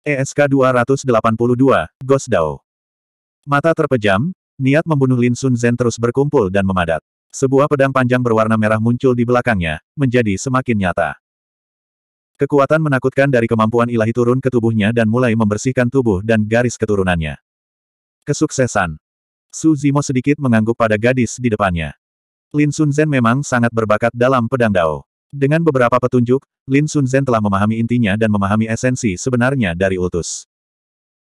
ESK 282, Ghost Dao. Mata terpejam, niat membunuh Lin Sun Zen terus berkumpul dan memadat. Sebuah pedang panjang berwarna merah muncul di belakangnya, menjadi semakin nyata. Kekuatan menakutkan dari kemampuan ilahi turun ke tubuhnya dan mulai membersihkan tubuh dan garis keturunannya. Kesuksesan. Su Zimo sedikit mengangguk pada gadis di depannya. Lin Sun Zen memang sangat berbakat dalam pedang Dao. Dengan beberapa petunjuk, Lin Sunzen telah memahami intinya dan memahami esensi sebenarnya dari ultus.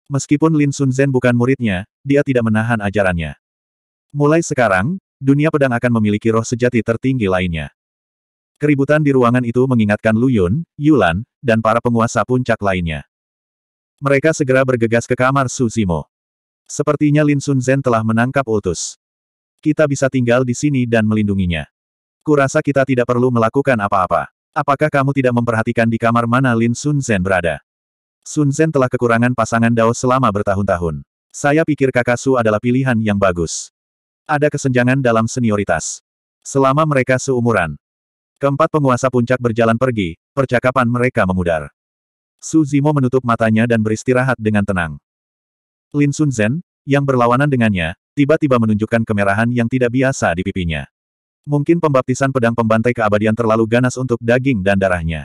Meskipun Lin Sunzen bukan muridnya, dia tidak menahan ajarannya. Mulai sekarang, dunia pedang akan memiliki roh sejati tertinggi lainnya. Keributan di ruangan itu mengingatkan Lu Yun, Yulan, dan para penguasa puncak lainnya. Mereka segera bergegas ke kamar Su Zimo. Sepertinya Lin Sun Zhen telah menangkap Ultus. Kita bisa tinggal di sini dan melindunginya. Kurasa kita tidak perlu melakukan apa-apa. Apakah kamu tidak memperhatikan di kamar mana Lin Sun Zen berada? Sun Zen telah kekurangan pasangan Dao selama bertahun-tahun. Saya pikir kakak Su adalah pilihan yang bagus. Ada kesenjangan dalam senioritas. Selama mereka seumuran. Keempat penguasa puncak berjalan pergi, percakapan mereka memudar. Su Zimo menutup matanya dan beristirahat dengan tenang. Lin Sun Zen, yang berlawanan dengannya, tiba-tiba menunjukkan kemerahan yang tidak biasa di pipinya. Mungkin pembaptisan pedang pembantai keabadian terlalu ganas untuk daging dan darahnya.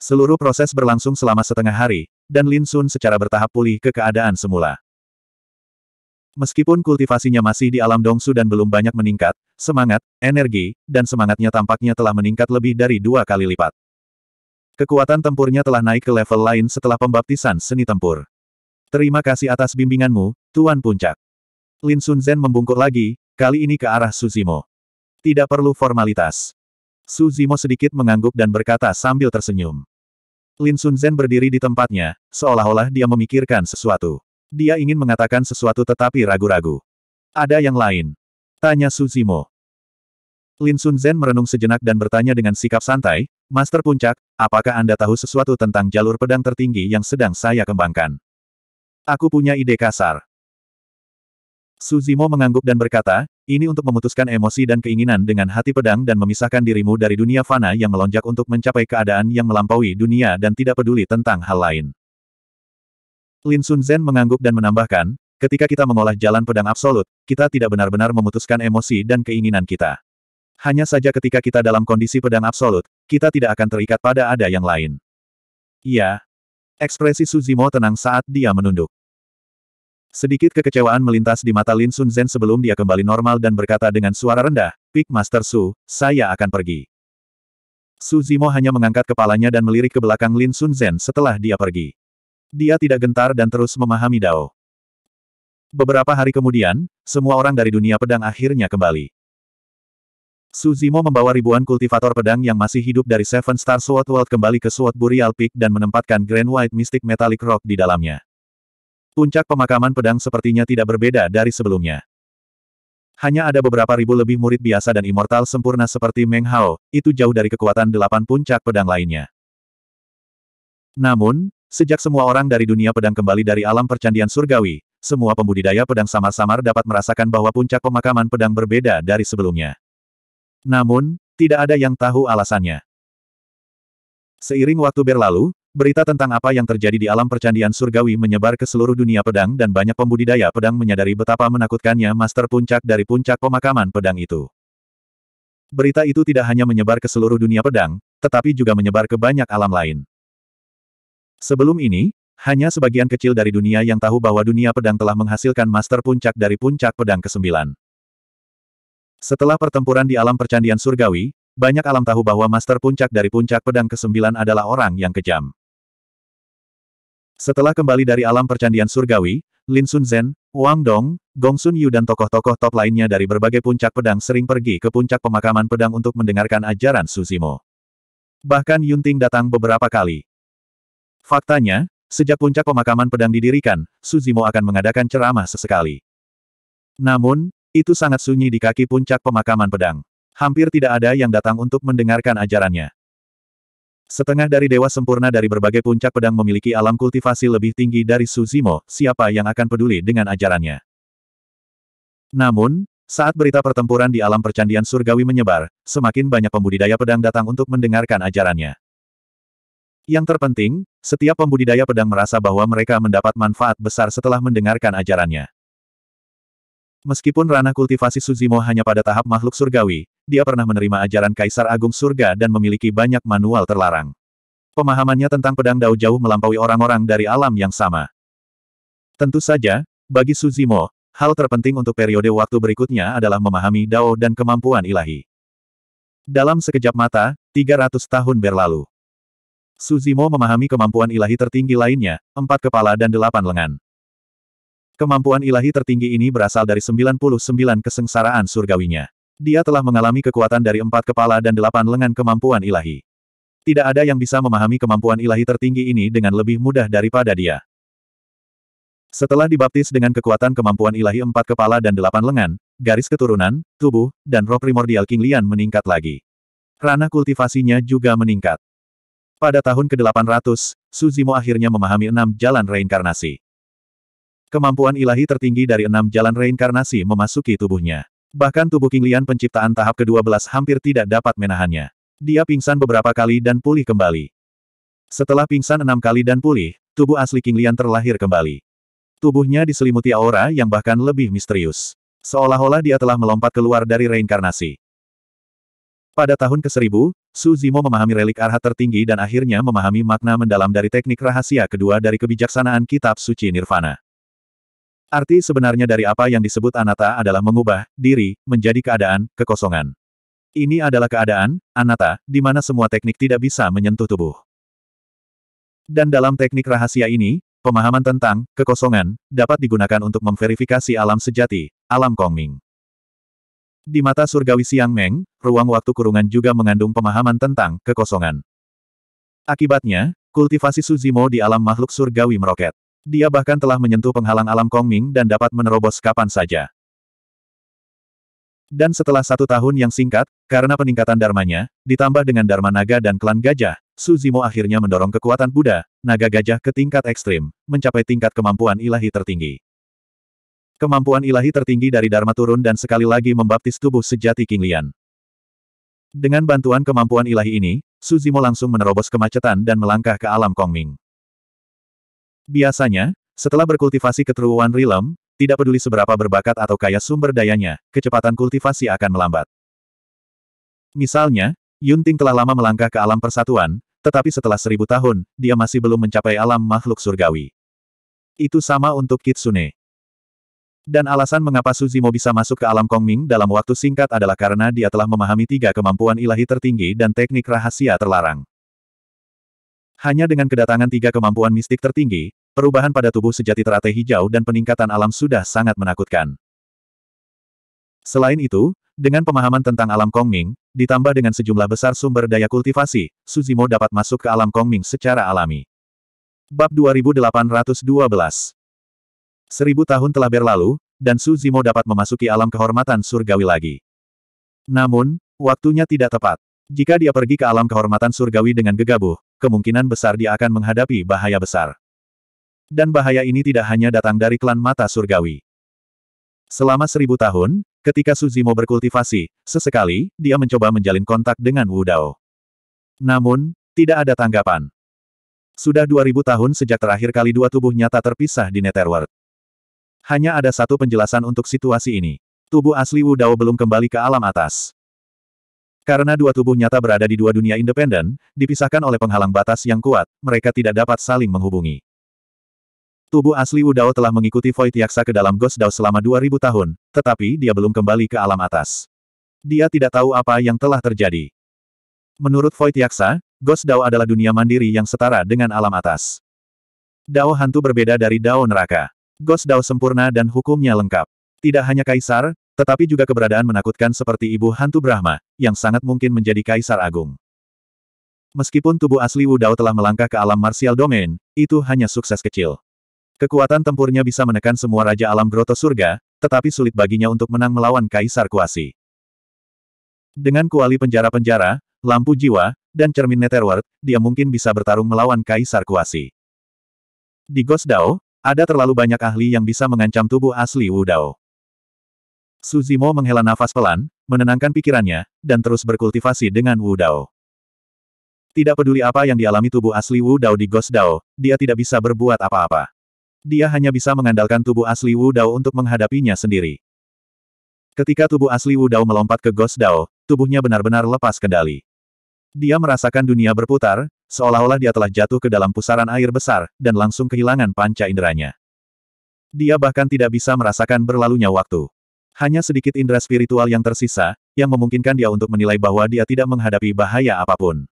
Seluruh proses berlangsung selama setengah hari, dan Lin Sun secara bertahap pulih ke keadaan semula. Meskipun kultivasinya masih di alam dongsu dan belum banyak meningkat, semangat, energi, dan semangatnya tampaknya telah meningkat lebih dari dua kali lipat. Kekuatan tempurnya telah naik ke level lain setelah pembaptisan seni tempur. Terima kasih atas bimbinganmu, Tuan Puncak. Lin Sun Zhen membungkuk lagi, kali ini ke arah Suzimo. Tidak perlu formalitas. Su Zimo sedikit mengangguk dan berkata sambil tersenyum. Lin Sun Zhen berdiri di tempatnya, seolah-olah dia memikirkan sesuatu. Dia ingin mengatakan sesuatu tetapi ragu-ragu. Ada yang lain? Tanya Su Zimo. Lin Zhen merenung sejenak dan bertanya dengan sikap santai, Master Puncak, apakah Anda tahu sesuatu tentang jalur pedang tertinggi yang sedang saya kembangkan? Aku punya ide kasar. Suzimo mengangguk dan berkata, ini untuk memutuskan emosi dan keinginan dengan hati pedang dan memisahkan dirimu dari dunia fana yang melonjak untuk mencapai keadaan yang melampaui dunia dan tidak peduli tentang hal lain. Lin Sun Zen mengangguk dan menambahkan, ketika kita mengolah jalan pedang absolut, kita tidak benar-benar memutuskan emosi dan keinginan kita. Hanya saja ketika kita dalam kondisi pedang absolut, kita tidak akan terikat pada ada yang lain. Iya. Ekspresi Suzimo tenang saat dia menunduk. Sedikit kekecewaan melintas di mata Lin Sun Zhen sebelum dia kembali normal dan berkata dengan suara rendah, Peak Master Su, saya akan pergi. Su Zimo hanya mengangkat kepalanya dan melirik ke belakang Lin Sun Zhen setelah dia pergi. Dia tidak gentar dan terus memahami Dao. Beberapa hari kemudian, semua orang dari dunia pedang akhirnya kembali. Su Zimo membawa ribuan kultivator pedang yang masih hidup dari Seven Star Sword World kembali ke Sword Burial Peak dan menempatkan Grand White Mystic Metallic Rock di dalamnya. Puncak pemakaman pedang sepertinya tidak berbeda dari sebelumnya. Hanya ada beberapa ribu lebih murid biasa dan immortal sempurna seperti Meng Hao, itu jauh dari kekuatan delapan puncak pedang lainnya. Namun, sejak semua orang dari dunia pedang kembali dari alam percandian surgawi, semua pembudidaya pedang samar-samar dapat merasakan bahwa puncak pemakaman pedang berbeda dari sebelumnya. Namun, tidak ada yang tahu alasannya. Seiring waktu berlalu, Berita tentang apa yang terjadi di alam percandian surgawi menyebar ke seluruh dunia pedang dan banyak pembudidaya pedang menyadari betapa menakutkannya master puncak dari puncak pemakaman pedang itu. Berita itu tidak hanya menyebar ke seluruh dunia pedang, tetapi juga menyebar ke banyak alam lain. Sebelum ini, hanya sebagian kecil dari dunia yang tahu bahwa dunia pedang telah menghasilkan master puncak dari puncak pedang ke-9. Setelah pertempuran di alam percandian surgawi, banyak alam tahu bahwa master puncak dari puncak pedang ke-9 adalah orang yang kejam. Setelah kembali dari alam percandian surgawi, Lin Sun Zhen, Wang Dong, Gong Sun Yu dan tokoh-tokoh top lainnya dari berbagai puncak pedang sering pergi ke puncak pemakaman pedang untuk mendengarkan ajaran Suzimo. Bahkan Yun Ting datang beberapa kali. Faktanya, sejak puncak pemakaman pedang didirikan, Suzimo akan mengadakan ceramah sesekali. Namun, itu sangat sunyi di kaki puncak pemakaman pedang. Hampir tidak ada yang datang untuk mendengarkan ajarannya. Setengah dari dewa sempurna dari berbagai puncak pedang memiliki alam kultivasi lebih tinggi dari Suzimo, siapa yang akan peduli dengan ajarannya. Namun, saat berita pertempuran di alam percandian surgawi menyebar, semakin banyak pembudidaya pedang datang untuk mendengarkan ajarannya. Yang terpenting, setiap pembudidaya pedang merasa bahwa mereka mendapat manfaat besar setelah mendengarkan ajarannya. Meskipun ranah kultivasi Suzimo hanya pada tahap makhluk surgawi, dia pernah menerima ajaran Kaisar Agung Surga dan memiliki banyak manual terlarang. Pemahamannya tentang pedang dao jauh melampaui orang-orang dari alam yang sama. Tentu saja, bagi Suzimo, hal terpenting untuk periode waktu berikutnya adalah memahami dao dan kemampuan ilahi. Dalam sekejap mata, 300 tahun berlalu. Suzimo memahami kemampuan ilahi tertinggi lainnya, empat kepala dan delapan lengan. Kemampuan ilahi tertinggi ini berasal dari 99 kesengsaraan surgawinya. Dia telah mengalami kekuatan dari empat kepala dan delapan lengan kemampuan ilahi. Tidak ada yang bisa memahami kemampuan ilahi tertinggi ini dengan lebih mudah daripada dia. Setelah dibaptis dengan kekuatan kemampuan ilahi empat kepala dan delapan lengan, garis keturunan, tubuh, dan roh primordial King Lian meningkat lagi. Ranah kultivasinya juga meningkat. Pada tahun ke-800, Suzimo akhirnya memahami enam jalan reinkarnasi. Kemampuan ilahi tertinggi dari enam jalan reinkarnasi memasuki tubuhnya. Bahkan tubuh King Lian penciptaan tahap ke-12 hampir tidak dapat menahannya. Dia pingsan beberapa kali dan pulih kembali. Setelah pingsan enam kali dan pulih, tubuh asli King Lian terlahir kembali. Tubuhnya diselimuti aura yang bahkan lebih misterius. Seolah-olah dia telah melompat keluar dari reinkarnasi. Pada tahun ke-1000, Su Zimo memahami relik arhat tertinggi dan akhirnya memahami makna mendalam dari teknik rahasia kedua dari kebijaksanaan kitab suci Nirvana. Arti sebenarnya dari apa yang disebut anata adalah mengubah diri menjadi keadaan kekosongan. Ini adalah keadaan anata di mana semua teknik tidak bisa menyentuh tubuh. Dan dalam teknik rahasia ini, pemahaman tentang kekosongan dapat digunakan untuk memverifikasi alam sejati, alam Kongming. Di mata surgawi Siang Meng, ruang waktu kurungan juga mengandung pemahaman tentang kekosongan. Akibatnya, kultivasi Suzimo di alam makhluk surgawi meroket. Dia bahkan telah menyentuh penghalang alam Kongming dan dapat menerobos kapan saja. Dan setelah satu tahun yang singkat, karena peningkatan dharmanya, ditambah dengan dharma naga dan klan gajah, Suzimo akhirnya mendorong kekuatan Buddha, naga gajah ke tingkat ekstrim, mencapai tingkat kemampuan ilahi tertinggi. Kemampuan ilahi tertinggi dari dharma turun dan sekali lagi membaptis tubuh sejati King Lian. Dengan bantuan kemampuan ilahi ini, Suzimo langsung menerobos kemacetan dan melangkah ke alam Kongming. Biasanya, setelah berkultivasi One rilem, tidak peduli seberapa berbakat atau kaya sumber dayanya, kecepatan kultivasi akan melambat. Misalnya, Yunting telah lama melangkah ke alam persatuan, tetapi setelah seribu tahun, dia masih belum mencapai alam makhluk surgawi. Itu sama untuk Kitsune. Dan alasan mengapa Suzimo bisa masuk ke alam Kongming dalam waktu singkat adalah karena dia telah memahami tiga kemampuan ilahi tertinggi dan teknik rahasia terlarang. Hanya dengan kedatangan tiga kemampuan mistik tertinggi, perubahan pada tubuh sejati teratai hijau dan peningkatan alam sudah sangat menakutkan. Selain itu, dengan pemahaman tentang alam Kongming, ditambah dengan sejumlah besar sumber daya kultivasi, Suzimo dapat masuk ke alam Kongming secara alami. Bab 2812 Seribu tahun telah berlalu, dan Suzimo dapat memasuki alam kehormatan surgawi lagi. Namun, waktunya tidak tepat. Jika dia pergi ke alam kehormatan surgawi dengan gegabah, kemungkinan besar dia akan menghadapi bahaya besar. Dan bahaya ini tidak hanya datang dari klan mata surgawi. Selama seribu tahun, ketika Suzimo berkultivasi, sesekali, dia mencoba menjalin kontak dengan Wu Dao. Namun, tidak ada tanggapan. Sudah dua ribu tahun sejak terakhir kali dua tubuh nyata terpisah di Netherworld. Hanya ada satu penjelasan untuk situasi ini. Tubuh asli Wu Dao belum kembali ke alam atas. Karena dua tubuh nyata berada di dua dunia independen, dipisahkan oleh penghalang batas yang kuat, mereka tidak dapat saling menghubungi. Tubuh asli Wudao telah mengikuti Void Yaksa ke dalam Ghost Dao selama 2000 tahun, tetapi dia belum kembali ke alam atas. Dia tidak tahu apa yang telah terjadi. Menurut Void Yaksa, Ghost Dao adalah dunia mandiri yang setara dengan alam atas. Dao hantu berbeda dari Dao neraka. Ghost Dao sempurna dan hukumnya lengkap. Tidak hanya kaisar, tetapi juga keberadaan menakutkan seperti ibu hantu Brahma, yang sangat mungkin menjadi kaisar agung. Meskipun tubuh asli Wu Dao telah melangkah ke alam martial domain, itu hanya sukses kecil. Kekuatan tempurnya bisa menekan semua raja alam groto surga, tetapi sulit baginya untuk menang melawan kaisar kuasi. Dengan kuali penjara-penjara, lampu jiwa, dan cermin netherworld, dia mungkin bisa bertarung melawan Kaisar Kuasi. Di Ghost Dao, ada terlalu banyak ahli yang bisa mengancam tubuh asli Wu Dao. Suzimo menghela nafas pelan, menenangkan pikirannya, dan terus berkultivasi dengan Wu Dao. Tidak peduli apa yang dialami tubuh asli Wu Dao di Ghost Dao, dia tidak bisa berbuat apa-apa. Dia hanya bisa mengandalkan tubuh asli Wu Dao untuk menghadapinya sendiri. Ketika tubuh asli Wu Dao melompat ke Ghost Dao, tubuhnya benar-benar lepas kendali. Dia merasakan dunia berputar, seolah-olah dia telah jatuh ke dalam pusaran air besar, dan langsung kehilangan panca inderanya. Dia bahkan tidak bisa merasakan berlalunya waktu. Hanya sedikit indera spiritual yang tersisa, yang memungkinkan dia untuk menilai bahwa dia tidak menghadapi bahaya apapun.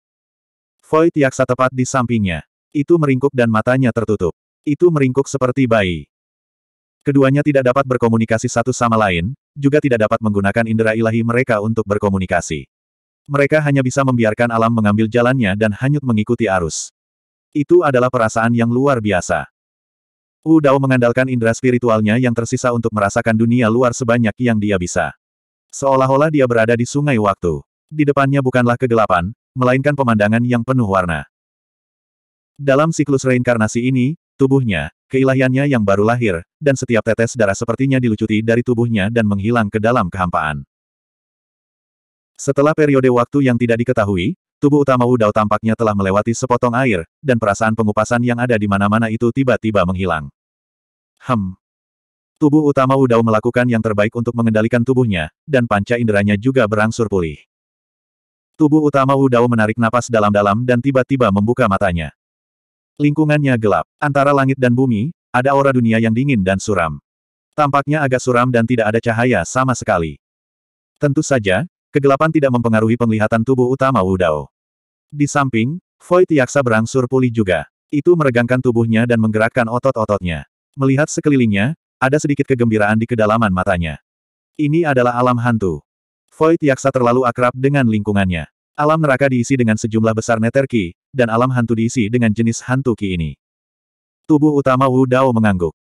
Void Yaksa tepat di sampingnya. Itu meringkuk dan matanya tertutup. Itu meringkuk seperti bayi. Keduanya tidak dapat berkomunikasi satu sama lain, juga tidak dapat menggunakan indera ilahi mereka untuk berkomunikasi. Mereka hanya bisa membiarkan alam mengambil jalannya dan hanyut mengikuti arus. Itu adalah perasaan yang luar biasa. U Dao mengandalkan indera spiritualnya yang tersisa untuk merasakan dunia luar sebanyak yang dia bisa. Seolah-olah dia berada di sungai waktu. Di depannya bukanlah kegelapan, melainkan pemandangan yang penuh warna. Dalam siklus reinkarnasi ini, tubuhnya, keilahiannya yang baru lahir, dan setiap tetes darah sepertinya dilucuti dari tubuhnya dan menghilang ke dalam kehampaan. Setelah periode waktu yang tidak diketahui, Tubuh utama Dao tampaknya telah melewati sepotong air, dan perasaan pengupasan yang ada di mana-mana itu tiba-tiba menghilang. Hem. Tubuh utama Dao melakukan yang terbaik untuk mengendalikan tubuhnya, dan panca inderanya juga berangsur pulih. Tubuh utama Dao menarik napas dalam-dalam dan tiba-tiba membuka matanya. Lingkungannya gelap. Antara langit dan bumi, ada aura dunia yang dingin dan suram. Tampaknya agak suram dan tidak ada cahaya sama sekali. Tentu saja, Kegelapan tidak mempengaruhi penglihatan tubuh utama Wu Dao. Di samping, Void Yaksa berangsur pulih juga. Itu meregangkan tubuhnya dan menggerakkan otot-ototnya. Melihat sekelilingnya, ada sedikit kegembiraan di kedalaman matanya. Ini adalah alam hantu. Void Yaksa terlalu akrab dengan lingkungannya. Alam neraka diisi dengan sejumlah besar neterki, dan alam hantu diisi dengan jenis hantu ki ini. Tubuh utama Wu Dao mengangguk.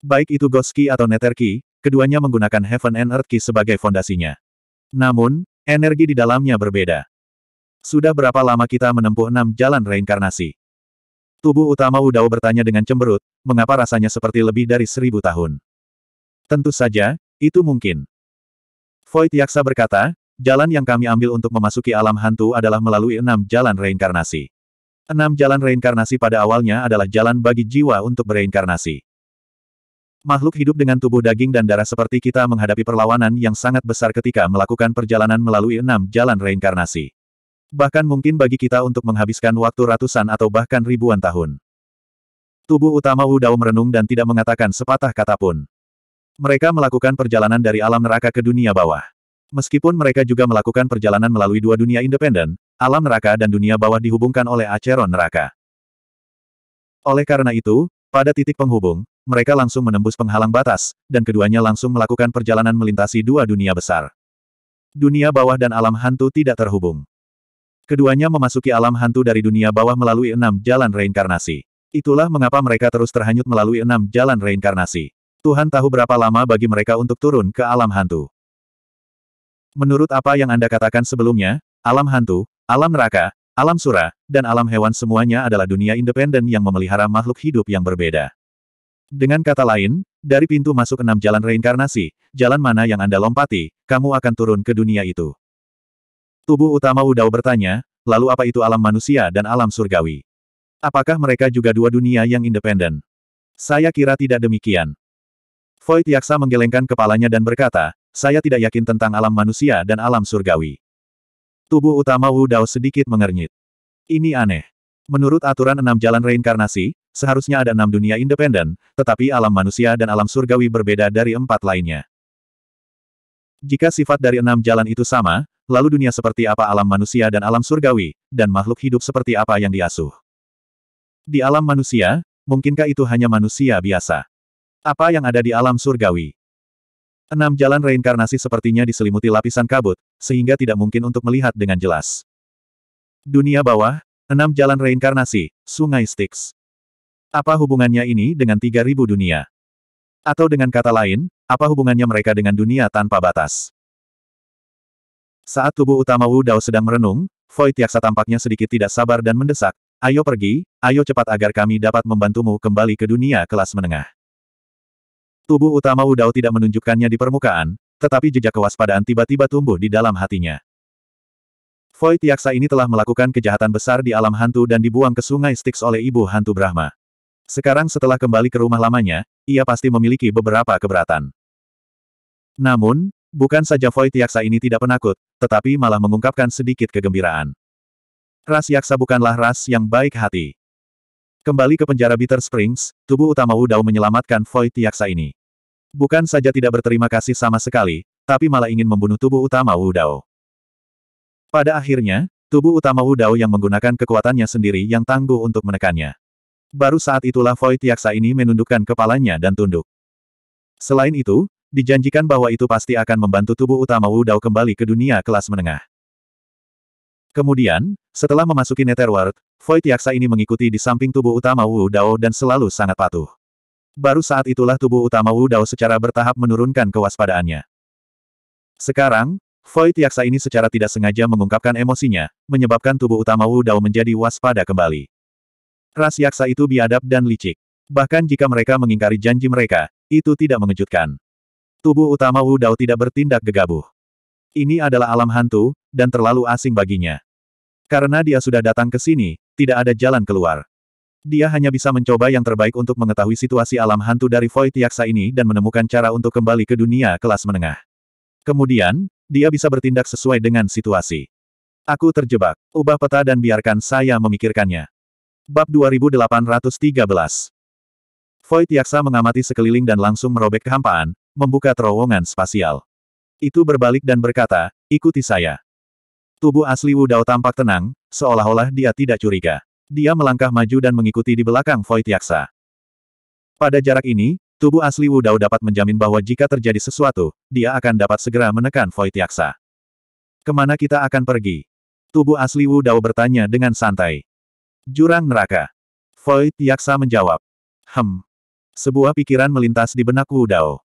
Baik itu Goski atau Neterki, keduanya menggunakan Heaven and Earth Ki sebagai fondasinya. Namun, energi di dalamnya berbeda. Sudah berapa lama kita menempuh enam jalan reinkarnasi? Tubuh utama Udao bertanya dengan cemberut, mengapa rasanya seperti lebih dari seribu tahun? Tentu saja, itu mungkin. Void Yaksa berkata, jalan yang kami ambil untuk memasuki alam hantu adalah melalui enam jalan reinkarnasi. Enam jalan reinkarnasi pada awalnya adalah jalan bagi jiwa untuk bereinkarnasi. Makhluk hidup dengan tubuh daging dan darah seperti kita menghadapi perlawanan yang sangat besar ketika melakukan perjalanan melalui enam jalan reinkarnasi. Bahkan mungkin bagi kita untuk menghabiskan waktu ratusan atau bahkan ribuan tahun. Tubuh utama Wu Dao merenung dan tidak mengatakan sepatah kata pun. Mereka melakukan perjalanan dari alam neraka ke dunia bawah. Meskipun mereka juga melakukan perjalanan melalui dua dunia independen, alam neraka dan dunia bawah dihubungkan oleh aceron neraka. Oleh karena itu, pada titik penghubung, mereka langsung menembus penghalang batas, dan keduanya langsung melakukan perjalanan melintasi dua dunia besar. Dunia bawah dan alam hantu tidak terhubung. Keduanya memasuki alam hantu dari dunia bawah melalui enam jalan reinkarnasi. Itulah mengapa mereka terus terhanyut melalui enam jalan reinkarnasi. Tuhan tahu berapa lama bagi mereka untuk turun ke alam hantu. Menurut apa yang Anda katakan sebelumnya, alam hantu, alam neraka, Alam sura, dan alam hewan semuanya adalah dunia independen yang memelihara makhluk hidup yang berbeda. Dengan kata lain, dari pintu masuk enam jalan reinkarnasi, jalan mana yang Anda lompati, kamu akan turun ke dunia itu. Tubuh utama Udao bertanya, lalu apa itu alam manusia dan alam surgawi? Apakah mereka juga dua dunia yang independen? Saya kira tidak demikian. Void Yaksa menggelengkan kepalanya dan berkata, saya tidak yakin tentang alam manusia dan alam surgawi. Tubuh utama Wu Dao sedikit mengernyit. Ini aneh. Menurut aturan enam jalan reinkarnasi, seharusnya ada enam dunia independen, tetapi alam manusia dan alam surgawi berbeda dari empat lainnya. Jika sifat dari enam jalan itu sama, lalu dunia seperti apa alam manusia dan alam surgawi, dan makhluk hidup seperti apa yang diasuh? Di alam manusia, mungkinkah itu hanya manusia biasa? Apa yang ada di alam surgawi? Enam jalan reinkarnasi sepertinya diselimuti lapisan kabut, sehingga tidak mungkin untuk melihat dengan jelas. Dunia bawah, enam jalan reinkarnasi, sungai Styx. Apa hubungannya ini dengan tiga ribu dunia? Atau dengan kata lain, apa hubungannya mereka dengan dunia tanpa batas? Saat tubuh utama Wu Dao sedang merenung, Void Yaksa tampaknya sedikit tidak sabar dan mendesak, ayo pergi, ayo cepat agar kami dapat membantumu kembali ke dunia kelas menengah. Tubuh utama Wu Dao tidak menunjukkannya di permukaan, tetapi jejak kewaspadaan tiba-tiba tumbuh di dalam hatinya. Void Yaksa ini telah melakukan kejahatan besar di alam hantu dan dibuang ke sungai Styx oleh ibu hantu Brahma. Sekarang setelah kembali ke rumah lamanya, ia pasti memiliki beberapa keberatan. Namun, bukan saja Void Yaksa ini tidak penakut, tetapi malah mengungkapkan sedikit kegembiraan. Ras Yaksa bukanlah ras yang baik hati. Kembali ke penjara Bitter Springs, tubuh utama Wudao menyelamatkan Void Yaksa ini. Bukan saja tidak berterima kasih sama sekali, tapi malah ingin membunuh tubuh utama Wu Dao. Pada akhirnya, tubuh utama Wu Dao yang menggunakan kekuatannya sendiri yang tangguh untuk menekannya. Baru saat itulah Void Yaksa ini menundukkan kepalanya dan tunduk. Selain itu, dijanjikan bahwa itu pasti akan membantu tubuh utama Wu Dao kembali ke dunia kelas menengah. Kemudian, setelah memasuki Netherworld, Void Yaksa ini mengikuti di samping tubuh utama Wu Dao dan selalu sangat patuh. Baru saat itulah tubuh utama Wu Dao secara bertahap menurunkan kewaspadaannya. Sekarang, Void Yaksa ini secara tidak sengaja mengungkapkan emosinya, menyebabkan tubuh utama Wu Dao menjadi waspada kembali. Ras Yaksa itu biadab dan licik. Bahkan jika mereka mengingkari janji mereka, itu tidak mengejutkan. Tubuh utama Wu Dao tidak bertindak gegabah. Ini adalah alam hantu, dan terlalu asing baginya. Karena dia sudah datang ke sini, tidak ada jalan keluar. Dia hanya bisa mencoba yang terbaik untuk mengetahui situasi alam hantu dari Void Yaksa ini dan menemukan cara untuk kembali ke dunia kelas menengah. Kemudian, dia bisa bertindak sesuai dengan situasi. Aku terjebak. Ubah peta dan biarkan saya memikirkannya. Bab 2813 Void Yaksa mengamati sekeliling dan langsung merobek kehampaan, membuka terowongan spasial. Itu berbalik dan berkata, ikuti saya. Tubuh asli Wudao tampak tenang, seolah-olah dia tidak curiga. Dia melangkah maju dan mengikuti di belakang Void Yaksa. Pada jarak ini, tubuh asli Wu Dao dapat menjamin bahwa jika terjadi sesuatu, dia akan dapat segera menekan Void Yaksa. Kemana kita akan pergi? Tubuh asli Wu Dao bertanya dengan santai. Jurang neraka. Void Yaksa menjawab. Hem. Sebuah pikiran melintas di benak Wu Dao.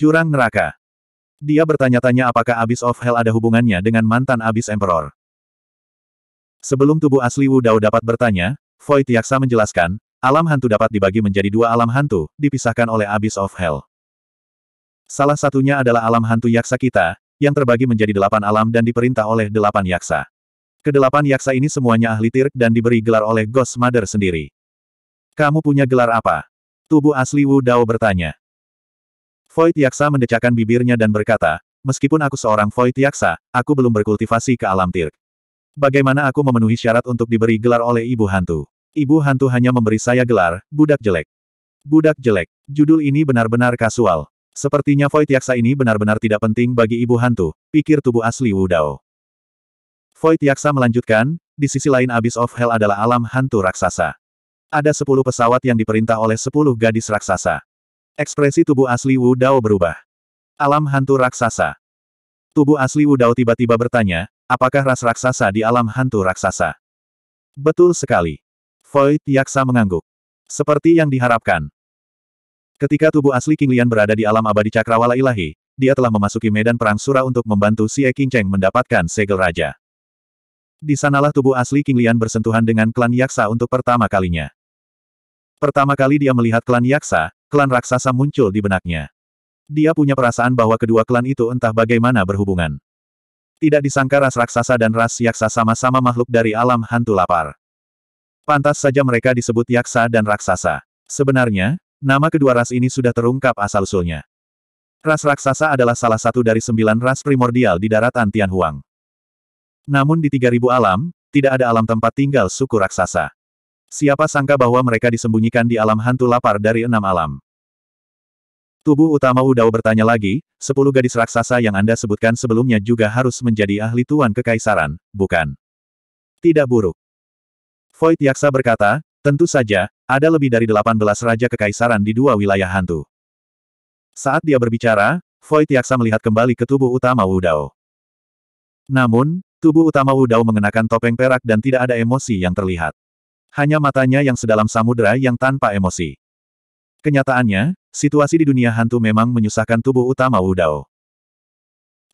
Jurang neraka. Dia bertanya-tanya apakah Abyss of Hell ada hubungannya dengan mantan Abyss Emperor. Sebelum tubuh asli Wu Dao dapat bertanya, Void Yaksa menjelaskan, alam hantu dapat dibagi menjadi dua alam hantu, dipisahkan oleh Abyss of Hell. Salah satunya adalah alam hantu Yaksa kita, yang terbagi menjadi delapan alam dan diperintah oleh delapan Yaksa. Kedelapan Yaksa ini semuanya ahli tirk dan diberi gelar oleh Ghost Mother sendiri. Kamu punya gelar apa? Tubuh asli Wu Dao bertanya. Void Yaksa mendecakkan bibirnya dan berkata, meskipun aku seorang Void Yaksa, aku belum berkultivasi ke alam tirk. Bagaimana aku memenuhi syarat untuk diberi gelar oleh ibu hantu? Ibu hantu hanya memberi saya gelar, budak jelek. Budak jelek. Judul ini benar-benar kasual. Sepertinya Void Yaksa ini benar-benar tidak penting bagi ibu hantu, pikir tubuh asli Wudao. Void Yaksa melanjutkan, di sisi lain Abyss of Hell adalah alam hantu raksasa. Ada sepuluh pesawat yang diperintah oleh sepuluh gadis raksasa. Ekspresi tubuh asli Wudao berubah. Alam hantu raksasa. Tubuh asli Wudao tiba-tiba bertanya, apakah ras raksasa di alam hantu raksasa? Betul sekali. Void Yaksa mengangguk. Seperti yang diharapkan. Ketika tubuh asli King Lian berada di alam abadi cakrawala ilahi, dia telah memasuki medan perang sura untuk membantu Si Xie Cheng mendapatkan segel raja. Di sanalah tubuh asli King Lian bersentuhan dengan klan Yaksa untuk pertama kalinya. Pertama kali dia melihat klan Yaksa, klan raksasa muncul di benaknya. Dia punya perasaan bahwa kedua klan itu entah bagaimana berhubungan. Tidak disangka ras raksasa dan ras yaksa sama-sama makhluk dari alam hantu lapar. Pantas saja mereka disebut yaksa dan raksasa. Sebenarnya, nama kedua ras ini sudah terungkap asal-usulnya. Ras raksasa adalah salah satu dari sembilan ras primordial di daratan Tianhuang. Namun di 3000 alam, tidak ada alam tempat tinggal suku raksasa. Siapa sangka bahwa mereka disembunyikan di alam hantu lapar dari enam alam. Tubuh utama Udao bertanya lagi, sepuluh gadis raksasa yang Anda sebutkan sebelumnya juga harus menjadi ahli tuan kekaisaran, bukan? Tidak buruk. Void Yaksa berkata, tentu saja, ada lebih dari delapan belas raja kekaisaran di dua wilayah hantu. Saat dia berbicara, Void Yaksa melihat kembali ke tubuh utama Udao. Namun, tubuh utama Udao mengenakan topeng perak dan tidak ada emosi yang terlihat. Hanya matanya yang sedalam samudera yang tanpa emosi. Kenyataannya, situasi di dunia hantu memang menyusahkan tubuh utama Wu Dao.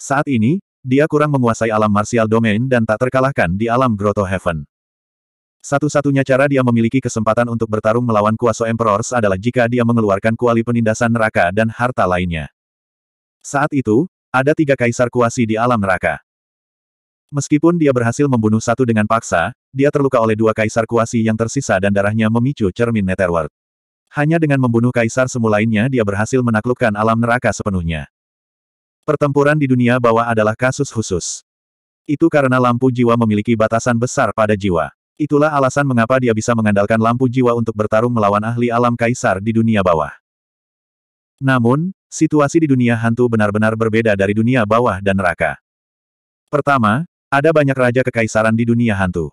Saat ini, dia kurang menguasai alam martial domain dan tak terkalahkan di alam Grotto Heaven. Satu-satunya cara dia memiliki kesempatan untuk bertarung melawan kuasa Emperors adalah jika dia mengeluarkan kuali penindasan neraka dan harta lainnya. Saat itu, ada tiga kaisar kuasi di alam neraka. Meskipun dia berhasil membunuh satu dengan paksa, dia terluka oleh dua kaisar kuasi yang tersisa dan darahnya memicu cermin Netherworld. Hanya dengan membunuh kaisar semu lainnya dia berhasil menaklukkan alam neraka sepenuhnya. Pertempuran di dunia bawah adalah kasus khusus. Itu karena lampu jiwa memiliki batasan besar pada jiwa. Itulah alasan mengapa dia bisa mengandalkan lampu jiwa untuk bertarung melawan ahli alam kaisar di dunia bawah. Namun, situasi di dunia hantu benar-benar berbeda dari dunia bawah dan neraka. Pertama, ada banyak raja kekaisaran di dunia hantu.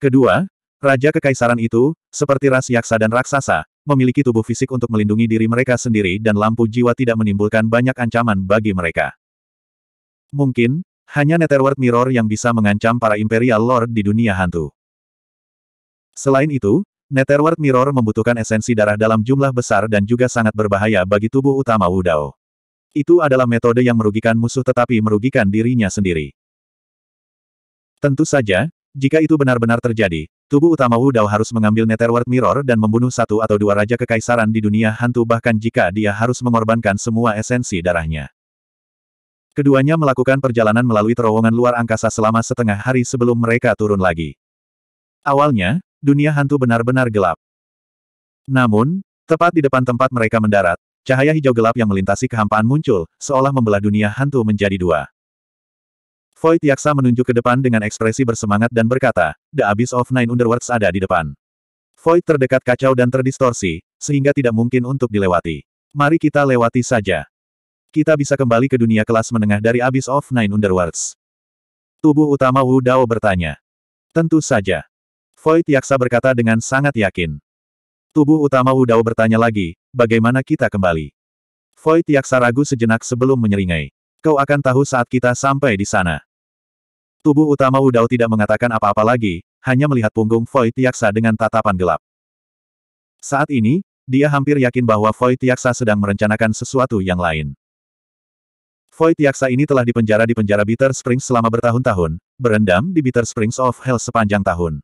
Kedua, Raja kekaisaran itu, seperti ras yaksa dan raksasa, memiliki tubuh fisik untuk melindungi diri mereka sendiri dan lampu jiwa tidak menimbulkan banyak ancaman bagi mereka. Mungkin, hanya Netherworld Mirror yang bisa mengancam para Imperial Lord di dunia hantu. Selain itu, Netherworld Mirror membutuhkan esensi darah dalam jumlah besar dan juga sangat berbahaya bagi tubuh utama Wudao. Itu adalah metode yang merugikan musuh tetapi merugikan dirinya sendiri. Tentu saja, jika itu benar-benar terjadi, tubuh utama Wu Dao harus mengambil Netherworld Mirror dan membunuh satu atau dua raja kekaisaran di dunia hantu bahkan jika dia harus mengorbankan semua esensi darahnya. Keduanya melakukan perjalanan melalui terowongan luar angkasa selama setengah hari sebelum mereka turun lagi. Awalnya, dunia hantu benar-benar gelap. Namun, tepat di depan tempat mereka mendarat, cahaya hijau gelap yang melintasi kehampaan muncul, seolah membelah dunia hantu menjadi dua. Void Yaksa menunjuk ke depan dengan ekspresi bersemangat dan berkata, The Abyss of Nine Underworlds ada di depan. Void terdekat kacau dan terdistorsi, sehingga tidak mungkin untuk dilewati. Mari kita lewati saja. Kita bisa kembali ke dunia kelas menengah dari Abyss of Nine Underworlds. Tubuh utama Wu Dao bertanya. Tentu saja. Void Yaksa berkata dengan sangat yakin. Tubuh utama Wu Dao bertanya lagi, bagaimana kita kembali? Void Yaksa ragu sejenak sebelum menyeringai. Kau akan tahu saat kita sampai di sana. Tubuh utama Udao tidak mengatakan apa-apa lagi, hanya melihat punggung Void Tiaksa dengan tatapan gelap. Saat ini, dia hampir yakin bahwa Void Tiaksa sedang merencanakan sesuatu yang lain. Void Tiaksa ini telah dipenjara di penjara Bitter Springs selama bertahun-tahun, berendam di Bitter Springs of Hell sepanjang tahun.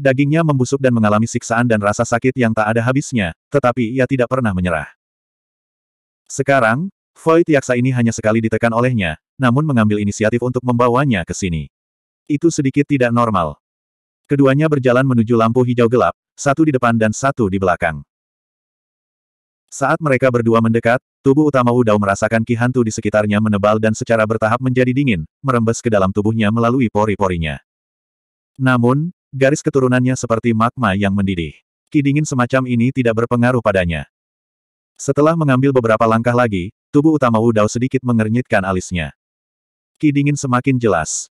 Dagingnya membusuk dan mengalami siksaan dan rasa sakit yang tak ada habisnya, tetapi ia tidak pernah menyerah. Sekarang, Void Tiaksa ini hanya sekali ditekan olehnya, namun mengambil inisiatif untuk membawanya ke sini. Itu sedikit tidak normal. Keduanya berjalan menuju lampu hijau gelap, satu di depan dan satu di belakang. Saat mereka berdua mendekat, tubuh utama Wudao merasakan ki hantu di sekitarnya menebal dan secara bertahap menjadi dingin, merembes ke dalam tubuhnya melalui pori-porinya. Namun, garis keturunannya seperti magma yang mendidih. Ki dingin semacam ini tidak berpengaruh padanya. Setelah mengambil beberapa langkah lagi, tubuh utama Wudao sedikit mengernyitkan alisnya. Ki dingin semakin jelas.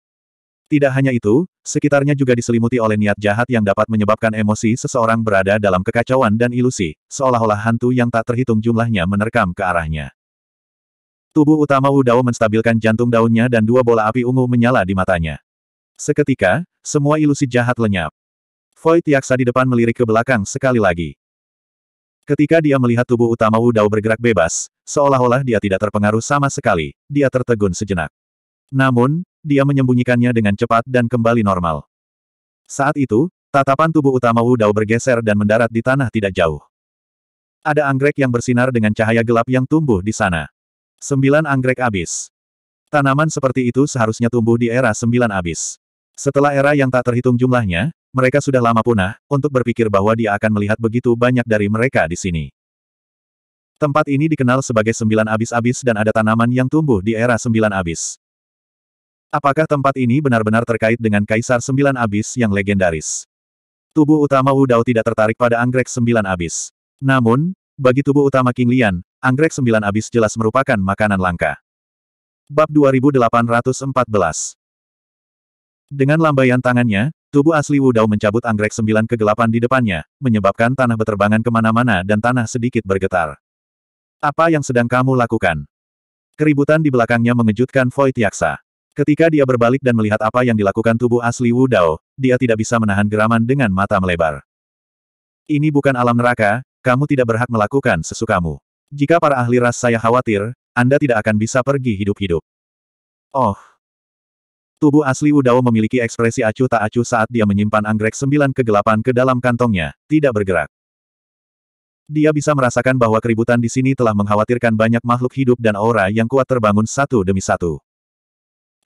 Tidak hanya itu, sekitarnya juga diselimuti oleh niat jahat yang dapat menyebabkan emosi seseorang berada dalam kekacauan dan ilusi, seolah-olah hantu yang tak terhitung jumlahnya menerkam ke arahnya. Tubuh utama Wu Dao menstabilkan jantung daunnya dan dua bola api ungu menyala di matanya. Seketika, semua ilusi jahat lenyap. Void Yaksa di depan melirik ke belakang sekali lagi. Ketika dia melihat tubuh utama Wu Dao bergerak bebas, seolah-olah dia tidak terpengaruh sama sekali, dia tertegun sejenak. Namun, dia menyembunyikannya dengan cepat dan kembali normal. Saat itu, tatapan tubuh utama Wu Dao bergeser dan mendarat di tanah tidak jauh. Ada anggrek yang bersinar dengan cahaya gelap yang tumbuh di sana. Sembilan anggrek abis. Tanaman seperti itu seharusnya tumbuh di era sembilan abis. Setelah era yang tak terhitung jumlahnya, mereka sudah lama punah, untuk berpikir bahwa dia akan melihat begitu banyak dari mereka di sini. Tempat ini dikenal sebagai sembilan abis-abis dan ada tanaman yang tumbuh di era sembilan abis. Apakah tempat ini benar-benar terkait dengan Kaisar Sembilan Abis yang legendaris? Tubuh utama Wu Dao tidak tertarik pada anggrek Sembilan Abis. Namun, bagi tubuh utama King Lian, anggrek Sembilan Abis jelas merupakan makanan langka. Bab 2814 Dengan lambaian tangannya, tubuh asli Wu Dao mencabut anggrek sembilan kegelapan di depannya, menyebabkan tanah beterbangan kemana-mana dan tanah sedikit bergetar. Apa yang sedang kamu lakukan? Keributan di belakangnya mengejutkan Void Yaksa. Ketika dia berbalik dan melihat apa yang dilakukan tubuh asli Wu Dao, dia tidak bisa menahan geraman dengan mata melebar. Ini bukan alam neraka, kamu tidak berhak melakukan sesukamu. Jika para ahli ras saya khawatir, Anda tidak akan bisa pergi hidup-hidup. Oh. Tubuh asli Wu Dao memiliki ekspresi acuh tak acuh saat dia menyimpan anggrek sembilan kegelapan ke dalam kantongnya, tidak bergerak. Dia bisa merasakan bahwa keributan di sini telah mengkhawatirkan banyak makhluk hidup dan aura yang kuat terbangun satu demi satu.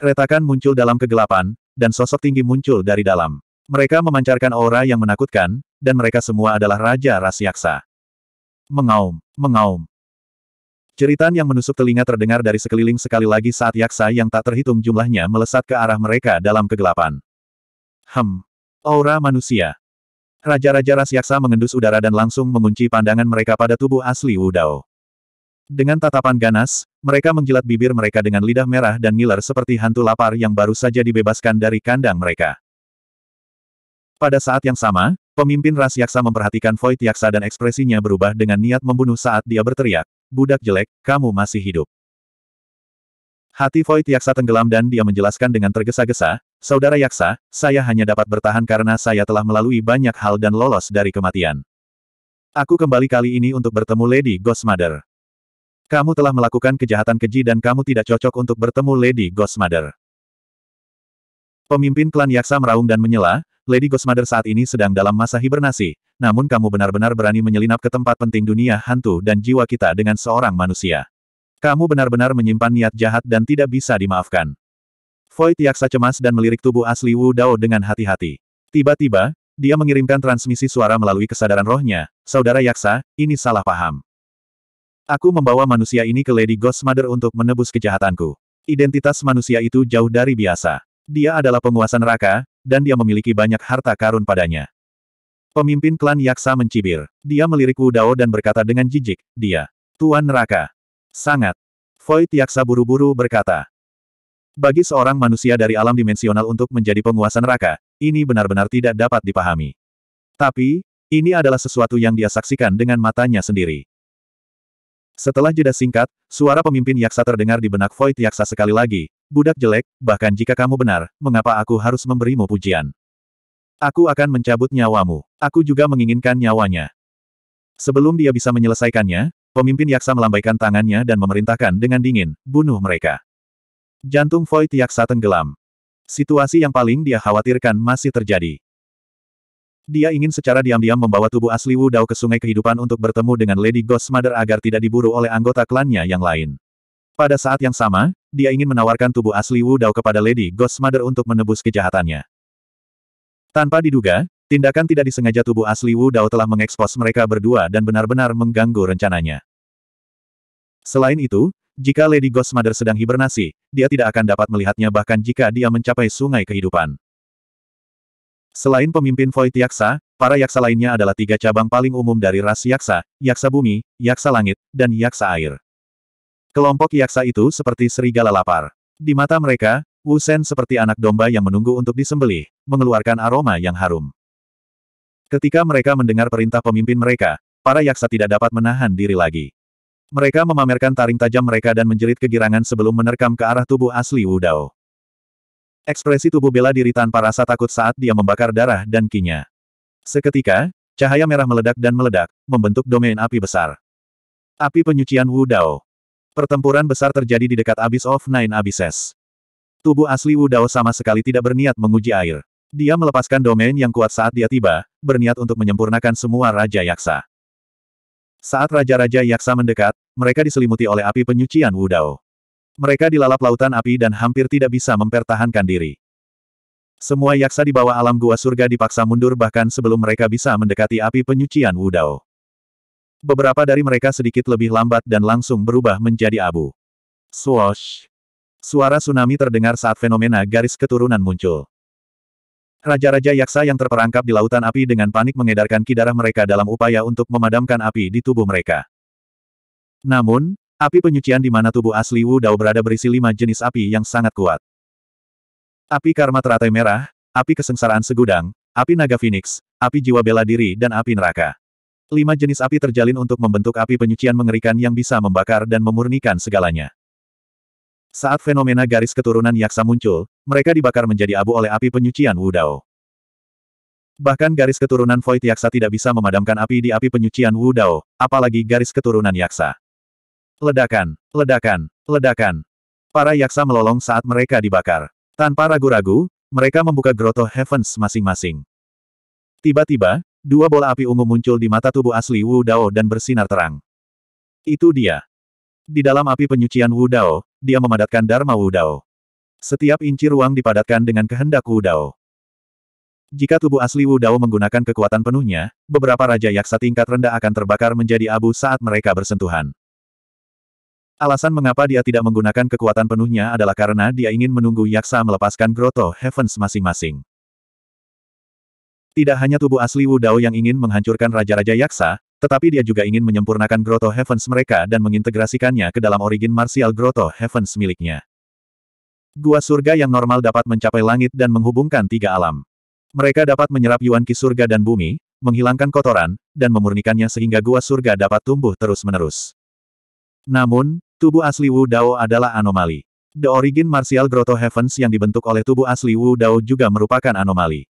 Retakan muncul dalam kegelapan, dan sosok tinggi muncul dari dalam. Mereka memancarkan aura yang menakutkan, dan mereka semua adalah Raja Rasyaksa. Mengaum, mengaum. Ceritan yang menusuk telinga terdengar dari sekeliling sekali lagi saat yaksa yang tak terhitung jumlahnya melesat ke arah mereka dalam kegelapan. Hem. Aura manusia. Raja-raja Rasyaksa mengendus udara dan langsung mengunci pandangan mereka pada tubuh asli Wudao. Dengan tatapan ganas, mereka menjilat bibir mereka dengan lidah merah dan ngiler seperti hantu lapar yang baru saja dibebaskan dari kandang mereka. Pada saat yang sama, pemimpin ras yaksa memperhatikan Void Yaksa dan ekspresinya berubah dengan niat membunuh saat dia berteriak, Budak jelek, kamu masih hidup. Hati Void Yaksa tenggelam dan dia menjelaskan dengan tergesa-gesa, Saudara Yaksa, saya hanya dapat bertahan karena saya telah melalui banyak hal dan lolos dari kematian. Aku kembali kali ini untuk bertemu Lady Ghost Mother. Kamu telah melakukan kejahatan keji dan kamu tidak cocok untuk bertemu Lady Ghostmother. Pemimpin klan Yaksa meraung dan menyela, Lady Ghostmother saat ini sedang dalam masa hibernasi, namun kamu benar-benar berani menyelinap ke tempat penting dunia hantu dan jiwa kita dengan seorang manusia. Kamu benar-benar menyimpan niat jahat dan tidak bisa dimaafkan. Void Yaksa cemas dan melirik tubuh asli Wu Dao dengan hati-hati. Tiba-tiba, dia mengirimkan transmisi suara melalui kesadaran rohnya, Saudara Yaksa, ini salah paham. Aku membawa manusia ini ke Lady Ghostmother untuk menebus kejahatanku. Identitas manusia itu jauh dari biasa. Dia adalah penguasa neraka, dan dia memiliki banyak harta karun padanya. Pemimpin klan Yaksa mencibir. Dia melirik Wu Dao dan berkata dengan jijik, dia. Tuan neraka. Sangat. Void Yaksa buru-buru berkata. Bagi seorang manusia dari alam dimensional untuk menjadi penguasa neraka, ini benar-benar tidak dapat dipahami. Tapi, ini adalah sesuatu yang dia saksikan dengan matanya sendiri. Setelah jeda singkat, suara pemimpin Yaksa terdengar di benak Void Yaksa sekali lagi. Budak jelek, bahkan jika kamu benar, mengapa aku harus memberimu pujian? Aku akan mencabut nyawamu. Aku juga menginginkan nyawanya. Sebelum dia bisa menyelesaikannya, pemimpin Yaksa melambaikan tangannya dan memerintahkan dengan dingin, bunuh mereka. Jantung Void Yaksa tenggelam. Situasi yang paling dia khawatirkan masih terjadi. Dia ingin secara diam-diam membawa tubuh asli Wu Dao ke sungai kehidupan untuk bertemu dengan Lady Ghost Mother agar tidak diburu oleh anggota klannya yang lain. Pada saat yang sama, dia ingin menawarkan tubuh asli Wu Dao kepada Lady Ghost Mother untuk menebus kejahatannya. Tanpa diduga, tindakan tidak disengaja tubuh asli Wu Dao telah mengekspos mereka berdua dan benar-benar mengganggu rencananya. Selain itu, jika Lady Ghost Mother sedang hibernasi, dia tidak akan dapat melihatnya bahkan jika dia mencapai sungai kehidupan. Selain pemimpin Void Yaksa, para Yaksa lainnya adalah tiga cabang paling umum dari ras Yaksa, Yaksa Bumi, Yaksa Langit, dan Yaksa Air. Kelompok Yaksa itu seperti serigala lapar. Di mata mereka, Wu Sen seperti anak domba yang menunggu untuk disembelih, mengeluarkan aroma yang harum. Ketika mereka mendengar perintah pemimpin mereka, para Yaksa tidak dapat menahan diri lagi. Mereka memamerkan taring tajam mereka dan menjerit kegirangan sebelum menerkam ke arah tubuh asli Wu Dao. Ekspresi tubuh bela diri tanpa rasa takut saat dia membakar darah dan kinya. Seketika, cahaya merah meledak dan meledak, membentuk domain api besar. Api penyucian Wu Dao. Pertempuran besar terjadi di dekat Abyss of Nine Abysses. Tubuh asli Wu Dao sama sekali tidak berniat menguji air. Dia melepaskan domain yang kuat saat dia tiba, berniat untuk menyempurnakan semua Raja Yaksa. Saat Raja-Raja Yaksa mendekat, mereka diselimuti oleh api penyucian Wu Dao. Mereka dilalap lautan api dan hampir tidak bisa mempertahankan diri. Semua yaksa di bawah alam gua surga dipaksa mundur bahkan sebelum mereka bisa mendekati api penyucian Wudao. Beberapa dari mereka sedikit lebih lambat dan langsung berubah menjadi abu. Swoosh! Suara tsunami terdengar saat fenomena garis keturunan muncul. Raja-raja yaksa yang terperangkap di lautan api dengan panik mengedarkan kidarah mereka dalam upaya untuk memadamkan api di tubuh mereka. Namun, Api penyucian di mana tubuh asli Wu Dao berada berisi lima jenis api yang sangat kuat. Api karma teratai merah, api kesengsaraan segudang, api naga phoenix, api jiwa bela diri dan api neraka. Lima jenis api terjalin untuk membentuk api penyucian mengerikan yang bisa membakar dan memurnikan segalanya. Saat fenomena garis keturunan Yaksa muncul, mereka dibakar menjadi abu oleh api penyucian Wu Dao. Bahkan garis keturunan Void Yaksa tidak bisa memadamkan api di api penyucian Wu Dao, apalagi garis keturunan Yaksa. Ledakan, ledakan, ledakan. Para yaksa melolong saat mereka dibakar. Tanpa ragu-ragu, mereka membuka Grotto Heavens masing-masing. Tiba-tiba, dua bola api ungu muncul di mata tubuh asli Wu Dao dan bersinar terang. Itu dia. Di dalam api penyucian Wu Dao, dia memadatkan Dharma Wu Dao. Setiap inci ruang dipadatkan dengan kehendak Wu Dao. Jika tubuh asli Wu Dao menggunakan kekuatan penuhnya, beberapa raja yaksa tingkat rendah akan terbakar menjadi abu saat mereka bersentuhan. Alasan mengapa dia tidak menggunakan kekuatan penuhnya adalah karena dia ingin menunggu Yaksa melepaskan Grotto Heavens masing-masing. Tidak hanya tubuh asli Wu Dao yang ingin menghancurkan Raja-Raja Yaksa, tetapi dia juga ingin menyempurnakan Grotto Heavens mereka dan mengintegrasikannya ke dalam origin martial Grotto Heavens miliknya. Gua surga yang normal dapat mencapai langit dan menghubungkan tiga alam. Mereka dapat menyerap Yuan Qi surga dan bumi, menghilangkan kotoran, dan memurnikannya sehingga gua surga dapat tumbuh terus-menerus. Namun, tubuh asli Wu Dao adalah anomali. The Origin Martial Grotto Heavens yang dibentuk oleh tubuh asli Wu Dao juga merupakan anomali.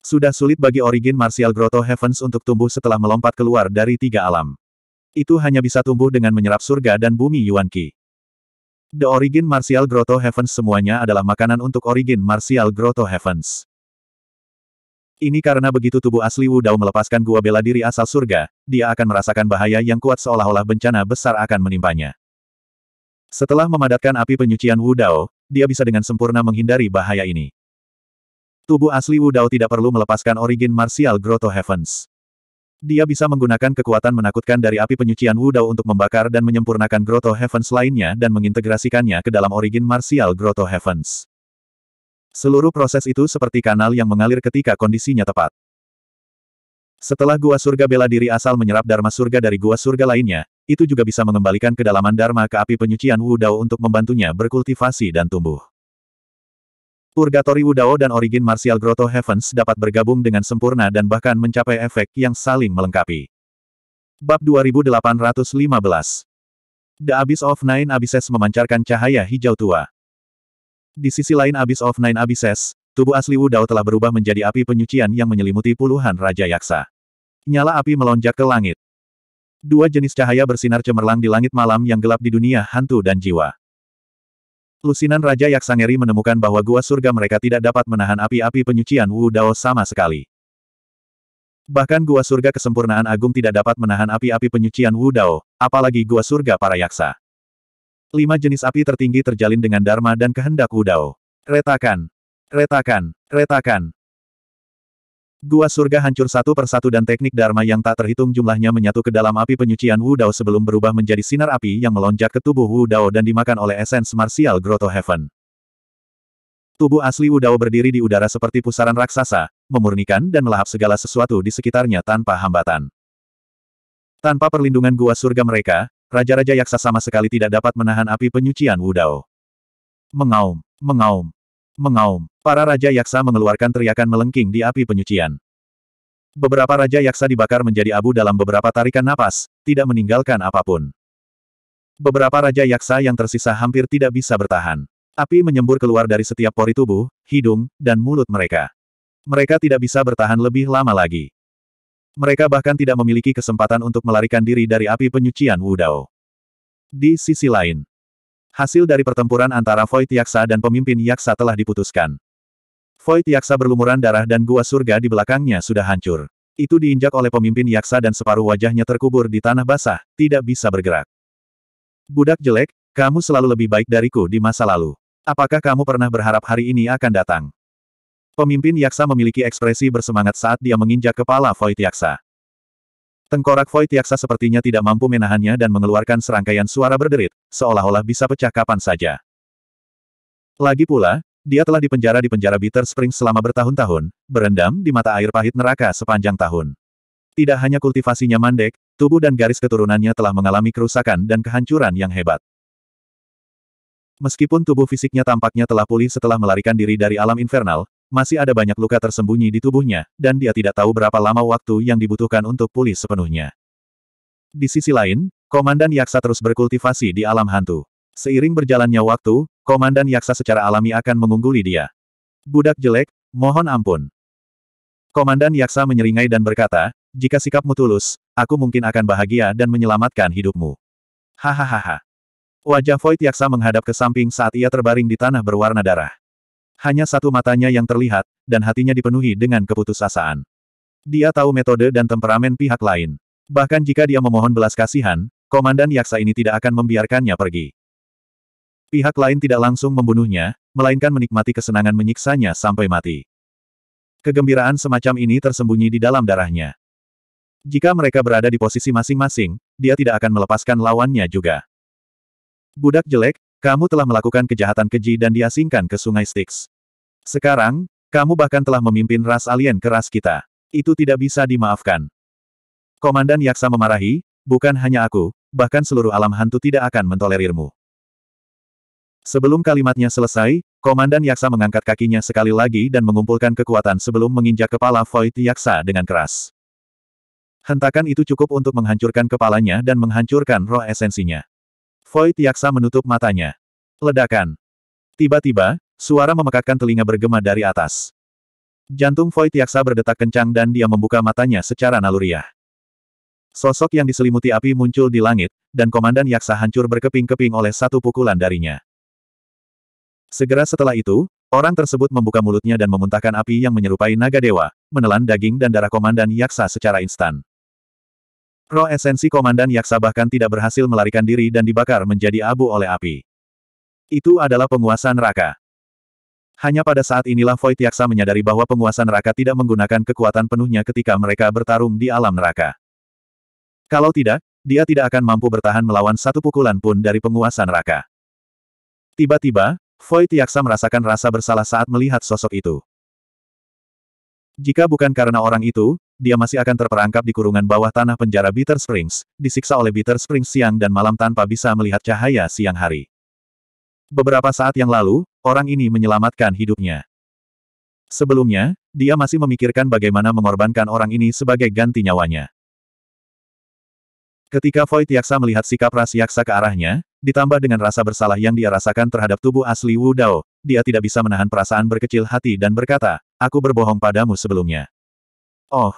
Sudah sulit bagi Origin Martial Grotto Heavens untuk tumbuh setelah melompat keluar dari tiga alam. Itu hanya bisa tumbuh dengan menyerap surga dan bumi Yuan Qi. The Origin Martial Grotto Heavens semuanya adalah makanan untuk Origin Martial Grotto Heavens. Ini karena begitu tubuh asli Wu Dao melepaskan gua bela diri asal surga, dia akan merasakan bahaya yang kuat seolah-olah bencana besar akan menimpanya. Setelah memadatkan api penyucian Wu Dao, dia bisa dengan sempurna menghindari bahaya ini. Tubuh asli Wu Dao tidak perlu melepaskan origin martial Grotto Heavens. Dia bisa menggunakan kekuatan menakutkan dari api penyucian Wu Dao untuk membakar dan menyempurnakan Grotto Heavens lainnya dan mengintegrasikannya ke dalam origin martial Grotto Heavens. Seluruh proses itu seperti kanal yang mengalir ketika kondisinya tepat. Setelah gua surga bela diri asal menyerap dharma surga dari gua surga lainnya, itu juga bisa mengembalikan kedalaman dharma ke api penyucian Wudao untuk membantunya berkultivasi dan tumbuh. Purgatory Wudao dan Origin Martial Grotto Heavens dapat bergabung dengan sempurna dan bahkan mencapai efek yang saling melengkapi. Bab 2815 The Abyss of Nine Abysses memancarkan cahaya hijau tua. Di sisi lain Abyss of Nine Abysses, tubuh asli Wu Dao telah berubah menjadi api penyucian yang menyelimuti puluhan Raja Yaksa. Nyala api melonjak ke langit. Dua jenis cahaya bersinar cemerlang di langit malam yang gelap di dunia hantu dan jiwa. Lusinan Raja yaksa Ngeri menemukan bahwa gua surga mereka tidak dapat menahan api-api penyucian Wu Dao sama sekali. Bahkan gua surga kesempurnaan agung tidak dapat menahan api-api penyucian Wu Dao, apalagi gua surga para yaksa. Lima jenis api tertinggi terjalin dengan Dharma dan kehendak Wudao. Retakan! Retakan! Retakan! Gua surga hancur satu persatu dan teknik Dharma yang tak terhitung jumlahnya menyatu ke dalam api penyucian Wudao sebelum berubah menjadi sinar api yang melonjak ke tubuh Wudao dan dimakan oleh esens martial Grotto Heaven. Tubuh asli Wudao berdiri di udara seperti pusaran raksasa, memurnikan dan melahap segala sesuatu di sekitarnya tanpa hambatan. Tanpa perlindungan gua surga mereka, Raja-raja yaksa sama sekali tidak dapat menahan api penyucian Wudao. Mengaum, mengaum, mengaum. Para raja yaksa mengeluarkan teriakan melengking di api penyucian. Beberapa raja yaksa dibakar menjadi abu dalam beberapa tarikan napas, tidak meninggalkan apapun. Beberapa raja yaksa yang tersisa hampir tidak bisa bertahan. Api menyembur keluar dari setiap pori tubuh, hidung, dan mulut mereka. Mereka tidak bisa bertahan lebih lama lagi. Mereka bahkan tidak memiliki kesempatan untuk melarikan diri dari api penyucian Wu Dao. Di sisi lain, hasil dari pertempuran antara Void Yaksa dan pemimpin Yaksa telah diputuskan. Void Yaksa berlumuran darah dan gua surga di belakangnya sudah hancur. Itu diinjak oleh pemimpin Yaksa dan separuh wajahnya terkubur di tanah basah, tidak bisa bergerak. Budak jelek, kamu selalu lebih baik dariku di masa lalu. Apakah kamu pernah berharap hari ini akan datang? Pemimpin Yaksa memiliki ekspresi bersemangat saat dia menginjak kepala Void Yaksa. Tengkorak Void Yaksa sepertinya tidak mampu menahannya dan mengeluarkan serangkaian suara berderit, seolah-olah bisa pecah kapan saja. Lagi pula, dia telah dipenjara di penjara Bitter Spring selama bertahun-tahun, berendam di mata air pahit neraka sepanjang tahun. Tidak hanya kultivasinya mandek, tubuh dan garis keturunannya telah mengalami kerusakan dan kehancuran yang hebat. Meskipun tubuh fisiknya tampaknya telah pulih setelah melarikan diri dari alam infernal, masih ada banyak luka tersembunyi di tubuhnya, dan dia tidak tahu berapa lama waktu yang dibutuhkan untuk pulih sepenuhnya. Di sisi lain, Komandan Yaksa terus berkultivasi di alam hantu. Seiring berjalannya waktu, Komandan Yaksa secara alami akan mengungguli dia. Budak jelek, mohon ampun. Komandan Yaksa menyeringai dan berkata, jika sikapmu tulus, aku mungkin akan bahagia dan menyelamatkan hidupmu. Hahaha. Wajah Void Yaksa menghadap ke samping saat ia terbaring di tanah berwarna darah. Hanya satu matanya yang terlihat, dan hatinya dipenuhi dengan keputusasaan. Dia tahu metode dan temperamen pihak lain. Bahkan jika dia memohon belas kasihan, komandan yaksa ini tidak akan membiarkannya pergi. Pihak lain tidak langsung membunuhnya, melainkan menikmati kesenangan menyiksanya sampai mati. Kegembiraan semacam ini tersembunyi di dalam darahnya. Jika mereka berada di posisi masing-masing, dia tidak akan melepaskan lawannya juga. Budak jelek, kamu telah melakukan kejahatan keji dan diasingkan ke sungai Styx. Sekarang, kamu bahkan telah memimpin ras alien keras kita. Itu tidak bisa dimaafkan. Komandan Yaksa memarahi, bukan hanya aku, bahkan seluruh alam hantu tidak akan mentolerirmu. Sebelum kalimatnya selesai, Komandan Yaksa mengangkat kakinya sekali lagi dan mengumpulkan kekuatan sebelum menginjak kepala Void Yaksa dengan keras. Hentakan itu cukup untuk menghancurkan kepalanya dan menghancurkan roh esensinya. Void Tiaksa menutup matanya. Ledakan. Tiba-tiba, suara memekakkan telinga bergema dari atas. Jantung Void Tiaksa berdetak kencang dan dia membuka matanya secara naluriah. Sosok yang diselimuti api muncul di langit, dan komandan Yaksa hancur berkeping-keping oleh satu pukulan darinya. Segera setelah itu, Orang tersebut membuka mulutnya dan memuntahkan api yang menyerupai naga dewa, menelan daging dan darah komandan Yaksa secara instan. Roh esensi Komandan Yaksa bahkan tidak berhasil melarikan diri dan dibakar menjadi abu oleh api. Itu adalah penguasa neraka. Hanya pada saat inilah Void Yaksa menyadari bahwa penguasa neraka tidak menggunakan kekuatan penuhnya ketika mereka bertarung di alam neraka. Kalau tidak, dia tidak akan mampu bertahan melawan satu pukulan pun dari penguasa neraka. Tiba-tiba, Void Yaksa merasakan rasa bersalah saat melihat sosok itu. Jika bukan karena orang itu, dia masih akan terperangkap di kurungan bawah tanah penjara Bitter Springs, disiksa oleh Bitter Springs siang dan malam tanpa bisa melihat cahaya siang hari. Beberapa saat yang lalu, orang ini menyelamatkan hidupnya. Sebelumnya, dia masih memikirkan bagaimana mengorbankan orang ini sebagai ganti nyawanya. Ketika Void Yaksa melihat sikap Ras Yaksa ke arahnya, ditambah dengan rasa bersalah yang dia rasakan terhadap tubuh asli Wu Dao, dia tidak bisa menahan perasaan berkecil hati dan berkata, Aku berbohong padamu sebelumnya. Oh,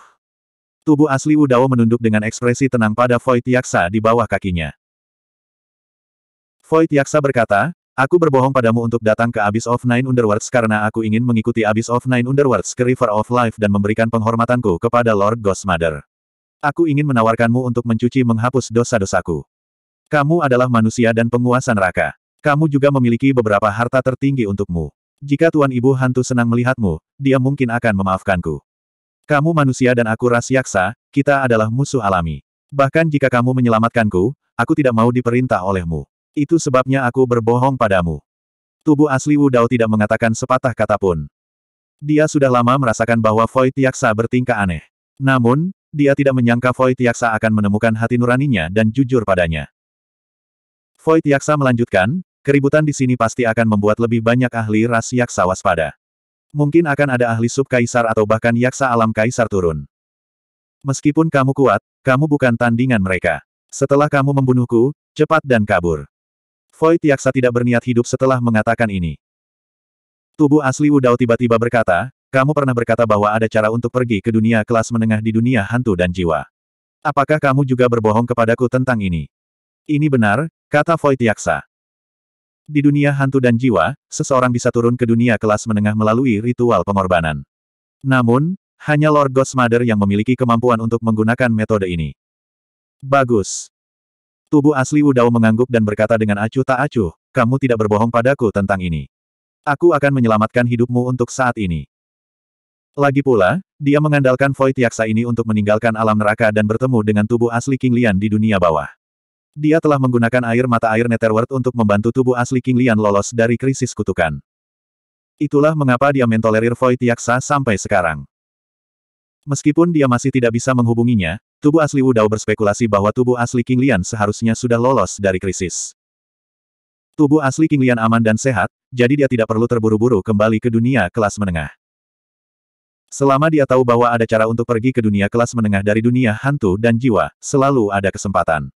Tubuh asli Udao menunduk dengan ekspresi tenang pada Void Yaksa di bawah kakinya. Void Yaksa berkata, Aku berbohong padamu untuk datang ke Abyss of Nine Underworlds karena aku ingin mengikuti Abyss of Nine Underworlds ke River of Life dan memberikan penghormatanku kepada Lord Ghost Mother. Aku ingin menawarkanmu untuk mencuci menghapus dosa-dosaku. Kamu adalah manusia dan penguasa neraka. Kamu juga memiliki beberapa harta tertinggi untukmu. Jika Tuan Ibu Hantu senang melihatmu, dia mungkin akan memaafkanku. Kamu manusia dan aku ras yaksa, kita adalah musuh alami. Bahkan jika kamu menyelamatkanku, aku tidak mau diperintah olehmu. Itu sebabnya aku berbohong padamu. Tubuh asli Wu Dao tidak mengatakan sepatah kata pun. Dia sudah lama merasakan bahwa Void Yaksa bertingkah aneh. Namun, dia tidak menyangka Void Yaksa akan menemukan hati nuraninya dan jujur padanya. Void Yaksa melanjutkan, keributan di sini pasti akan membuat lebih banyak ahli ras Yaksa waspada. Mungkin akan ada ahli sub kaisar atau bahkan yaksa alam kaisar turun. Meskipun kamu kuat, kamu bukan tandingan mereka. Setelah kamu membunuhku, cepat dan kabur. Void Yaksa tidak berniat hidup setelah mengatakan ini. Tubuh asli Udao tiba-tiba berkata, kamu pernah berkata bahwa ada cara untuk pergi ke dunia kelas menengah di dunia hantu dan jiwa. Apakah kamu juga berbohong kepadaku tentang ini? Ini benar, kata Void Yaksa. Di dunia hantu dan jiwa, seseorang bisa turun ke dunia kelas menengah melalui ritual pengorbanan. Namun, hanya Lord Godsmother yang memiliki kemampuan untuk menggunakan metode ini. Bagus. Tubuh asli Wudao mengangguk dan berkata dengan acuh tak acuh, kamu tidak berbohong padaku tentang ini. Aku akan menyelamatkan hidupmu untuk saat ini. Lagi pula, dia mengandalkan Void Yaksa ini untuk meninggalkan alam neraka dan bertemu dengan tubuh asli King Lian di dunia bawah. Dia telah menggunakan air mata air Netherworld untuk membantu tubuh asli King Lian lolos dari krisis kutukan. Itulah mengapa dia mentolerir Void Yaksa sampai sekarang. Meskipun dia masih tidak bisa menghubunginya, tubuh asli Wu Dao berspekulasi bahwa tubuh asli King Lian seharusnya sudah lolos dari krisis. Tubuh asli King Lian aman dan sehat, jadi dia tidak perlu terburu-buru kembali ke dunia kelas menengah. Selama dia tahu bahwa ada cara untuk pergi ke dunia kelas menengah dari dunia hantu dan jiwa, selalu ada kesempatan.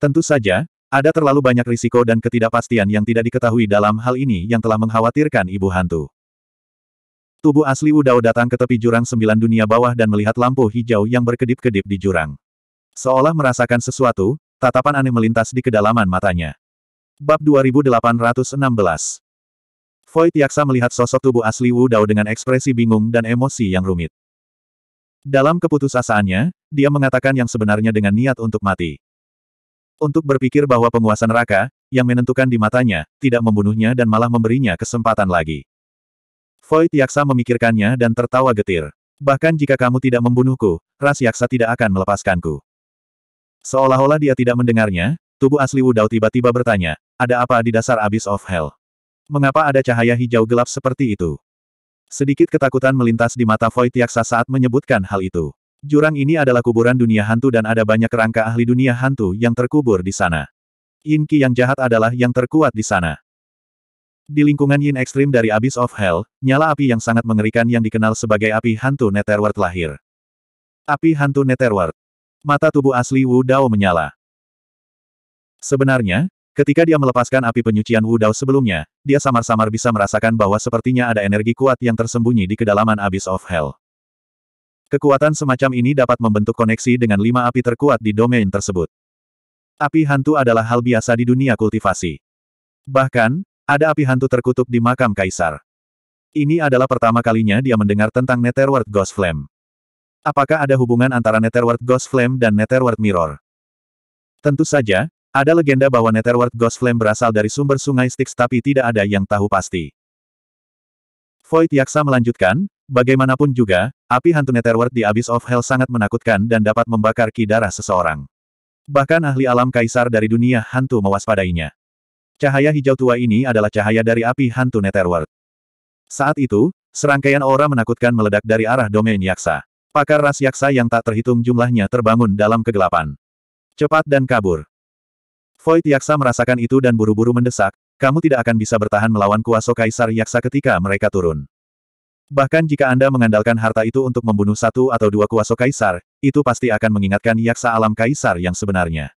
Tentu saja, ada terlalu banyak risiko dan ketidakpastian yang tidak diketahui dalam hal ini yang telah mengkhawatirkan ibu hantu. Tubuh asli Wudao datang ke tepi jurang sembilan dunia bawah dan melihat lampu hijau yang berkedip-kedip di jurang. Seolah merasakan sesuatu, tatapan aneh melintas di kedalaman matanya. Bab 2816 Void Yaksa melihat sosok tubuh asli Wu Dao dengan ekspresi bingung dan emosi yang rumit. Dalam keputusasaannya, dia mengatakan yang sebenarnya dengan niat untuk mati. Untuk berpikir bahwa penguasa neraka, yang menentukan di matanya, tidak membunuhnya dan malah memberinya kesempatan lagi. Void Yaksa memikirkannya dan tertawa getir. Bahkan jika kamu tidak membunuhku, ras Yaksa tidak akan melepaskanku. Seolah-olah dia tidak mendengarnya, tubuh asli Wudau tiba-tiba bertanya, ada apa di dasar Abyss of Hell? Mengapa ada cahaya hijau gelap seperti itu? Sedikit ketakutan melintas di mata Void Yaksa saat menyebutkan hal itu. Jurang ini adalah kuburan dunia hantu dan ada banyak kerangka ahli dunia hantu yang terkubur di sana. Yin Qi yang jahat adalah yang terkuat di sana. Di lingkungan Yin ekstrim dari Abyss of Hell, nyala api yang sangat mengerikan yang dikenal sebagai api hantu Netherworld lahir. Api hantu Netherworld. Mata tubuh asli Wu Dao menyala. Sebenarnya, ketika dia melepaskan api penyucian Wu Dao sebelumnya, dia samar-samar bisa merasakan bahwa sepertinya ada energi kuat yang tersembunyi di kedalaman Abyss of Hell. Kekuatan semacam ini dapat membentuk koneksi dengan lima api terkuat di domain tersebut. Api hantu adalah hal biasa di dunia kultivasi. Bahkan, ada api hantu terkutuk di makam kaisar. Ini adalah pertama kalinya dia mendengar tentang Netherworld Ghost Flame. Apakah ada hubungan antara Netherworld Ghost Flame dan Netherworld Mirror? Tentu saja, ada legenda bahwa Netherworld Ghost Flame berasal dari sumber sungai Styx tapi tidak ada yang tahu pasti. Void Yaksa melanjutkan, Bagaimanapun juga, api hantu Netherworld di Abyss of Hell sangat menakutkan dan dapat membakar ki darah seseorang. Bahkan ahli alam kaisar dari dunia hantu mewaspadainya. Cahaya hijau tua ini adalah cahaya dari api hantu Netherworld. Saat itu, serangkaian aura menakutkan meledak dari arah domain yaksa. Pakar ras yaksa yang tak terhitung jumlahnya terbangun dalam kegelapan. Cepat dan kabur. Void yaksa merasakan itu dan buru-buru mendesak, kamu tidak akan bisa bertahan melawan kuasa kaisar yaksa ketika mereka turun. Bahkan jika Anda mengandalkan harta itu untuk membunuh satu atau dua kuasa kaisar, itu pasti akan mengingatkan yaksa alam kaisar yang sebenarnya.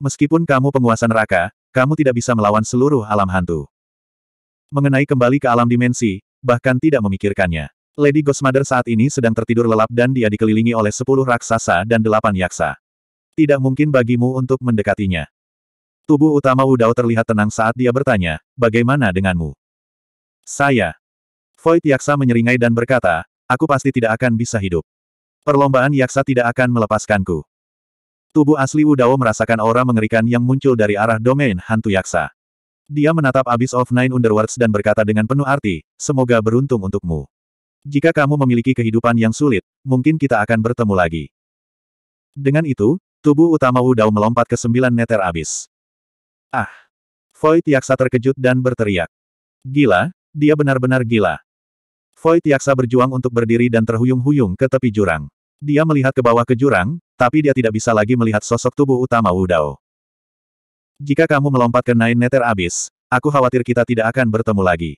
Meskipun kamu penguasa neraka, kamu tidak bisa melawan seluruh alam hantu. Mengenai kembali ke alam dimensi, bahkan tidak memikirkannya. Lady Ghostmother saat ini sedang tertidur lelap dan dia dikelilingi oleh sepuluh raksasa dan delapan yaksa. Tidak mungkin bagimu untuk mendekatinya. Tubuh utama Wudao terlihat tenang saat dia bertanya, bagaimana denganmu? Saya, Void Yaksa menyeringai dan berkata, aku pasti tidak akan bisa hidup. Perlombaan Yaksa tidak akan melepaskanku. Tubuh asli Wudao merasakan aura mengerikan yang muncul dari arah domain hantu Yaksa. Dia menatap Abyss of Nine Underworlds dan berkata dengan penuh arti, semoga beruntung untukmu. Jika kamu memiliki kehidupan yang sulit, mungkin kita akan bertemu lagi. Dengan itu, tubuh utama Wudao melompat ke sembilan neter abis. Ah! Void Yaksa terkejut dan berteriak. Gila, dia benar-benar gila. Foy Tiaksa berjuang untuk berdiri dan terhuyung-huyung ke tepi jurang. Dia melihat ke bawah ke jurang, tapi dia tidak bisa lagi melihat sosok tubuh utama Wudao. Jika kamu melompat ke Nine Nether Abyss, aku khawatir kita tidak akan bertemu lagi.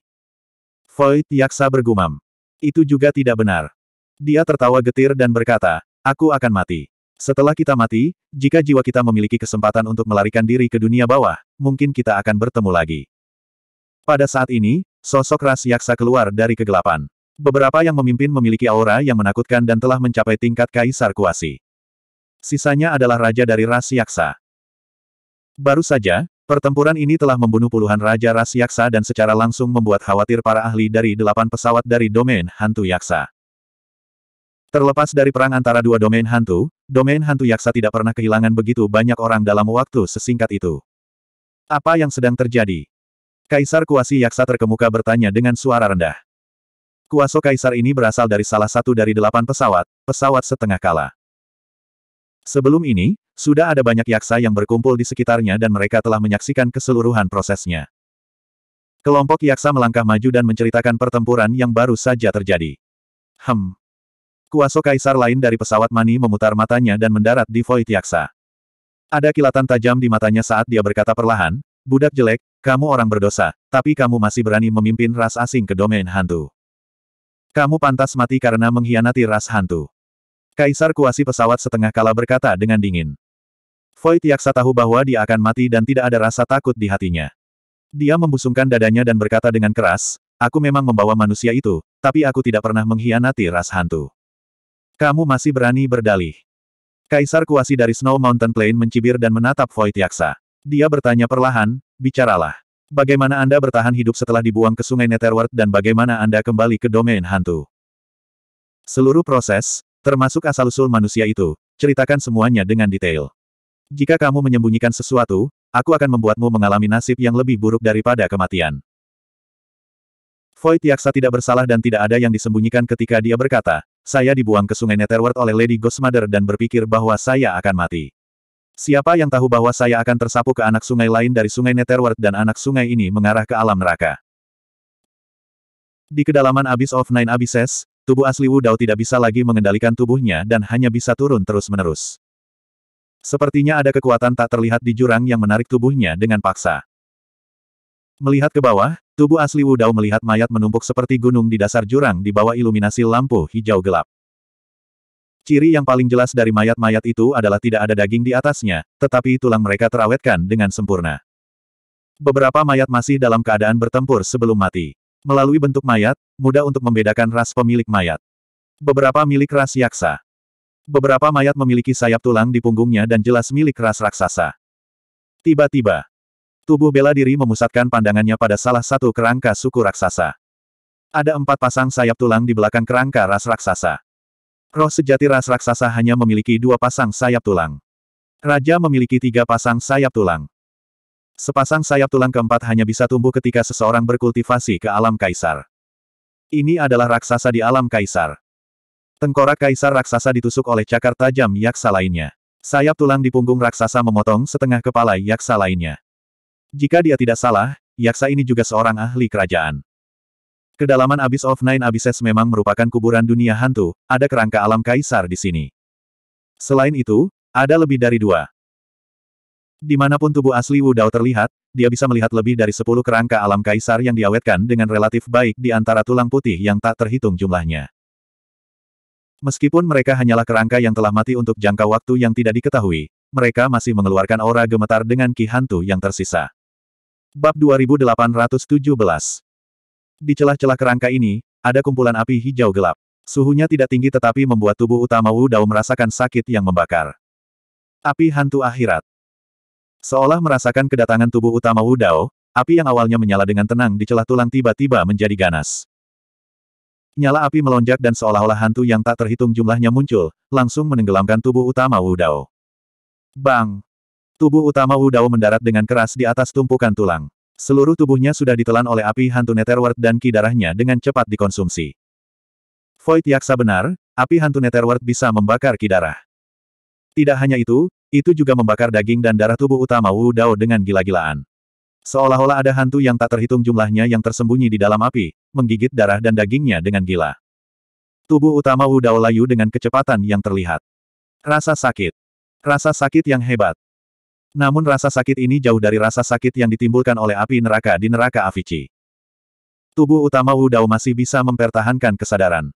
Foy Tiaksa bergumam. Itu juga tidak benar. Dia tertawa getir dan berkata, aku akan mati. Setelah kita mati, jika jiwa kita memiliki kesempatan untuk melarikan diri ke dunia bawah, mungkin kita akan bertemu lagi. Pada saat ini, Sosok ras yaksa keluar dari kegelapan. Beberapa yang memimpin memiliki aura yang menakutkan dan telah mencapai tingkat kaisar kuasi. Sisanya adalah raja dari ras yaksa. Baru saja, pertempuran ini telah membunuh puluhan raja ras yaksa dan secara langsung membuat khawatir para ahli dari delapan pesawat dari domain hantu yaksa. Terlepas dari perang antara dua domain hantu, domain hantu yaksa tidak pernah kehilangan begitu banyak orang dalam waktu sesingkat itu. Apa yang sedang terjadi? Kaisar Kuasi Yaksa terkemuka bertanya dengan suara rendah. Kuaso Kaisar ini berasal dari salah satu dari delapan pesawat, pesawat setengah kala. Sebelum ini, sudah ada banyak yaksa yang berkumpul di sekitarnya dan mereka telah menyaksikan keseluruhan prosesnya. Kelompok yaksa melangkah maju dan menceritakan pertempuran yang baru saja terjadi. Hmm. Kuaso Kaisar lain dari pesawat Mani memutar matanya dan mendarat di Void Yaksa. Ada kilatan tajam di matanya saat dia berkata perlahan, Budak jelek, kamu orang berdosa, tapi kamu masih berani memimpin ras asing ke domain hantu. Kamu pantas mati karena mengkhianati ras hantu. Kaisar kuasi pesawat setengah kala berkata dengan dingin. Void Yaksa tahu bahwa dia akan mati dan tidak ada rasa takut di hatinya. Dia membusungkan dadanya dan berkata dengan keras, Aku memang membawa manusia itu, tapi aku tidak pernah mengkhianati ras hantu. Kamu masih berani berdalih. Kaisar kuasi dari Snow Mountain Plain mencibir dan menatap Void Yaksa. Dia bertanya perlahan, bicaralah. Bagaimana Anda bertahan hidup setelah dibuang ke sungai Netherworld dan bagaimana Anda kembali ke domain hantu? Seluruh proses, termasuk asal-usul manusia itu, ceritakan semuanya dengan detail. Jika kamu menyembunyikan sesuatu, aku akan membuatmu mengalami nasib yang lebih buruk daripada kematian. Void Yaksa tidak bersalah dan tidak ada yang disembunyikan ketika dia berkata, saya dibuang ke sungai Netherworld oleh Lady Ghostmother dan berpikir bahwa saya akan mati. Siapa yang tahu bahwa saya akan tersapu ke anak sungai lain dari sungai Netherworld dan anak sungai ini mengarah ke alam neraka. Di kedalaman Abyss of Nine Abysses, tubuh asli Wu Dao tidak bisa lagi mengendalikan tubuhnya dan hanya bisa turun terus-menerus. Sepertinya ada kekuatan tak terlihat di jurang yang menarik tubuhnya dengan paksa. Melihat ke bawah, tubuh asli Wu Dao melihat mayat menumpuk seperti gunung di dasar jurang di bawah iluminasi lampu hijau gelap. Ciri yang paling jelas dari mayat-mayat itu adalah tidak ada daging di atasnya, tetapi tulang mereka terawetkan dengan sempurna. Beberapa mayat masih dalam keadaan bertempur sebelum mati. Melalui bentuk mayat, mudah untuk membedakan ras pemilik mayat. Beberapa milik ras yaksa. Beberapa mayat memiliki sayap tulang di punggungnya dan jelas milik ras raksasa. Tiba-tiba, tubuh bela diri memusatkan pandangannya pada salah satu kerangka suku raksasa. Ada empat pasang sayap tulang di belakang kerangka ras raksasa. Roh sejati ras raksasa hanya memiliki dua pasang sayap tulang. Raja memiliki tiga pasang sayap tulang. Sepasang sayap tulang keempat hanya bisa tumbuh ketika seseorang berkultivasi ke alam kaisar. Ini adalah raksasa di alam kaisar. Tengkorak kaisar raksasa ditusuk oleh cakar tajam yaksa lainnya. Sayap tulang di punggung raksasa memotong setengah kepala yaksa lainnya. Jika dia tidak salah, yaksa ini juga seorang ahli kerajaan. Kedalaman Abyss of Nine Abysses memang merupakan kuburan dunia hantu, ada kerangka alam kaisar di sini. Selain itu, ada lebih dari dua. Dimanapun tubuh asli Wu Dao terlihat, dia bisa melihat lebih dari sepuluh kerangka alam kaisar yang diawetkan dengan relatif baik di antara tulang putih yang tak terhitung jumlahnya. Meskipun mereka hanyalah kerangka yang telah mati untuk jangka waktu yang tidak diketahui, mereka masih mengeluarkan aura gemetar dengan ki hantu yang tersisa. Bab 2817 di celah-celah kerangka ini, ada kumpulan api hijau gelap. Suhunya tidak tinggi tetapi membuat tubuh utama Wu Dao merasakan sakit yang membakar. Api hantu akhirat. Seolah merasakan kedatangan tubuh utama Wu Dao, api yang awalnya menyala dengan tenang di celah tulang tiba-tiba menjadi ganas. Nyala api melonjak dan seolah-olah hantu yang tak terhitung jumlahnya muncul, langsung menenggelamkan tubuh utama Wu Dao. Bang! Tubuh utama Wu Dao mendarat dengan keras di atas tumpukan tulang. Seluruh tubuhnya sudah ditelan oleh api hantu Netherworld dan ki darahnya dengan cepat dikonsumsi. Void Yaksa benar, api hantu Netherworld bisa membakar ki darah. Tidak hanya itu, itu juga membakar daging dan darah tubuh utama Wu Dao dengan gila-gilaan. Seolah-olah ada hantu yang tak terhitung jumlahnya yang tersembunyi di dalam api, menggigit darah dan dagingnya dengan gila. Tubuh utama Wu Dao layu dengan kecepatan yang terlihat. Rasa sakit. Rasa sakit yang hebat. Namun rasa sakit ini jauh dari rasa sakit yang ditimbulkan oleh api neraka di neraka Avici. Tubuh utama Wu Dao masih bisa mempertahankan kesadaran.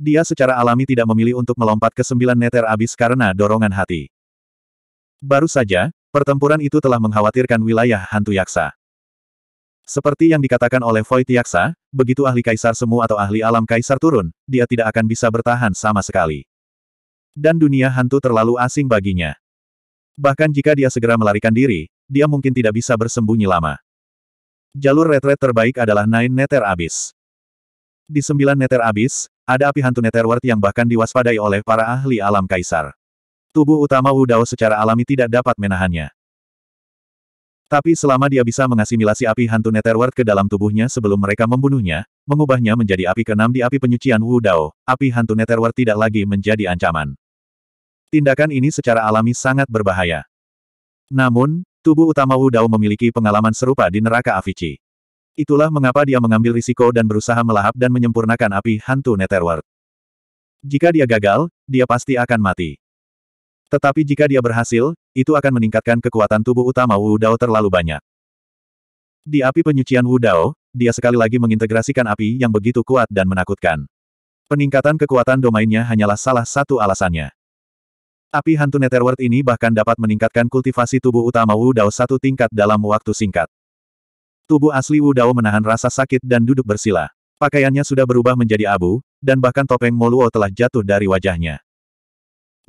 Dia secara alami tidak memilih untuk melompat ke sembilan neter abis karena dorongan hati. Baru saja, pertempuran itu telah mengkhawatirkan wilayah hantu yaksa. Seperti yang dikatakan oleh Void Yaksa, begitu ahli kaisar semu atau ahli alam kaisar turun, dia tidak akan bisa bertahan sama sekali. Dan dunia hantu terlalu asing baginya. Bahkan jika dia segera melarikan diri, dia mungkin tidak bisa bersembunyi lama. Jalur retret terbaik adalah Nine Nether Abyss. Di sembilan Nether Abyss, ada api hantu Netherworld yang bahkan diwaspadai oleh para ahli alam kaisar. Tubuh utama Wu Dao secara alami tidak dapat menahannya. Tapi selama dia bisa mengasimilasi api hantu Netherworld ke dalam tubuhnya sebelum mereka membunuhnya, mengubahnya menjadi api keenam di api penyucian Wu Dao, api hantu Netherworld tidak lagi menjadi ancaman. Tindakan ini secara alami sangat berbahaya. Namun, tubuh utama Wu Dao memiliki pengalaman serupa di neraka Avicii. Itulah mengapa dia mengambil risiko dan berusaha melahap dan menyempurnakan api hantu Netherworld. Jika dia gagal, dia pasti akan mati. Tetapi jika dia berhasil, itu akan meningkatkan kekuatan tubuh utama Wu Dao terlalu banyak. Di api penyucian Wu Dao, dia sekali lagi mengintegrasikan api yang begitu kuat dan menakutkan. Peningkatan kekuatan domainnya hanyalah salah satu alasannya. Api hantu Netherworld ini bahkan dapat meningkatkan kultivasi tubuh utama Wu Dao satu tingkat dalam waktu singkat. Tubuh asli Wu Dao menahan rasa sakit dan duduk bersila. Pakaiannya sudah berubah menjadi abu, dan bahkan topeng Moluo telah jatuh dari wajahnya.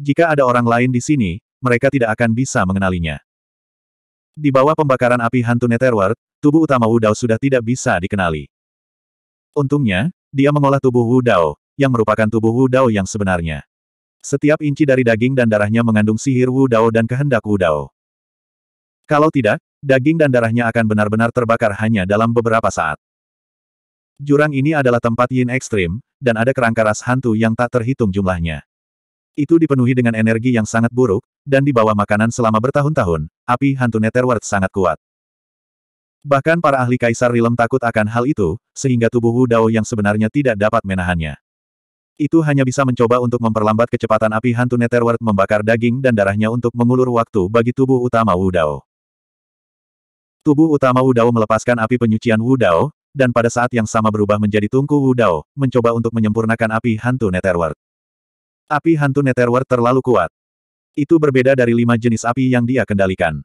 Jika ada orang lain di sini, mereka tidak akan bisa mengenalinya. Di bawah pembakaran api hantu Netherworld, tubuh utama Wu Dao sudah tidak bisa dikenali. Untungnya, dia mengolah tubuh Wu Dao, yang merupakan tubuh Wu Dao yang sebenarnya. Setiap inci dari daging dan darahnya mengandung sihir Wu Dao dan kehendak Wu Dao. Kalau tidak, daging dan darahnya akan benar-benar terbakar hanya dalam beberapa saat. Jurang ini adalah tempat yin ekstrim, dan ada kerangka ras hantu yang tak terhitung jumlahnya. Itu dipenuhi dengan energi yang sangat buruk, dan di bawah makanan selama bertahun-tahun, api hantu Netherworld sangat kuat. Bahkan para ahli kaisar Rilem takut akan hal itu, sehingga tubuh Wu Dao yang sebenarnya tidak dapat menahannya. Itu hanya bisa mencoba untuk memperlambat kecepatan api hantu Netherworld membakar daging dan darahnya untuk mengulur waktu bagi tubuh utama Wudao. Tubuh utama Wudao melepaskan api penyucian Wudao, dan pada saat yang sama berubah menjadi tungku Wudao, mencoba untuk menyempurnakan api hantu Netherworld. Api hantu Netherworld terlalu kuat. Itu berbeda dari lima jenis api yang dia kendalikan.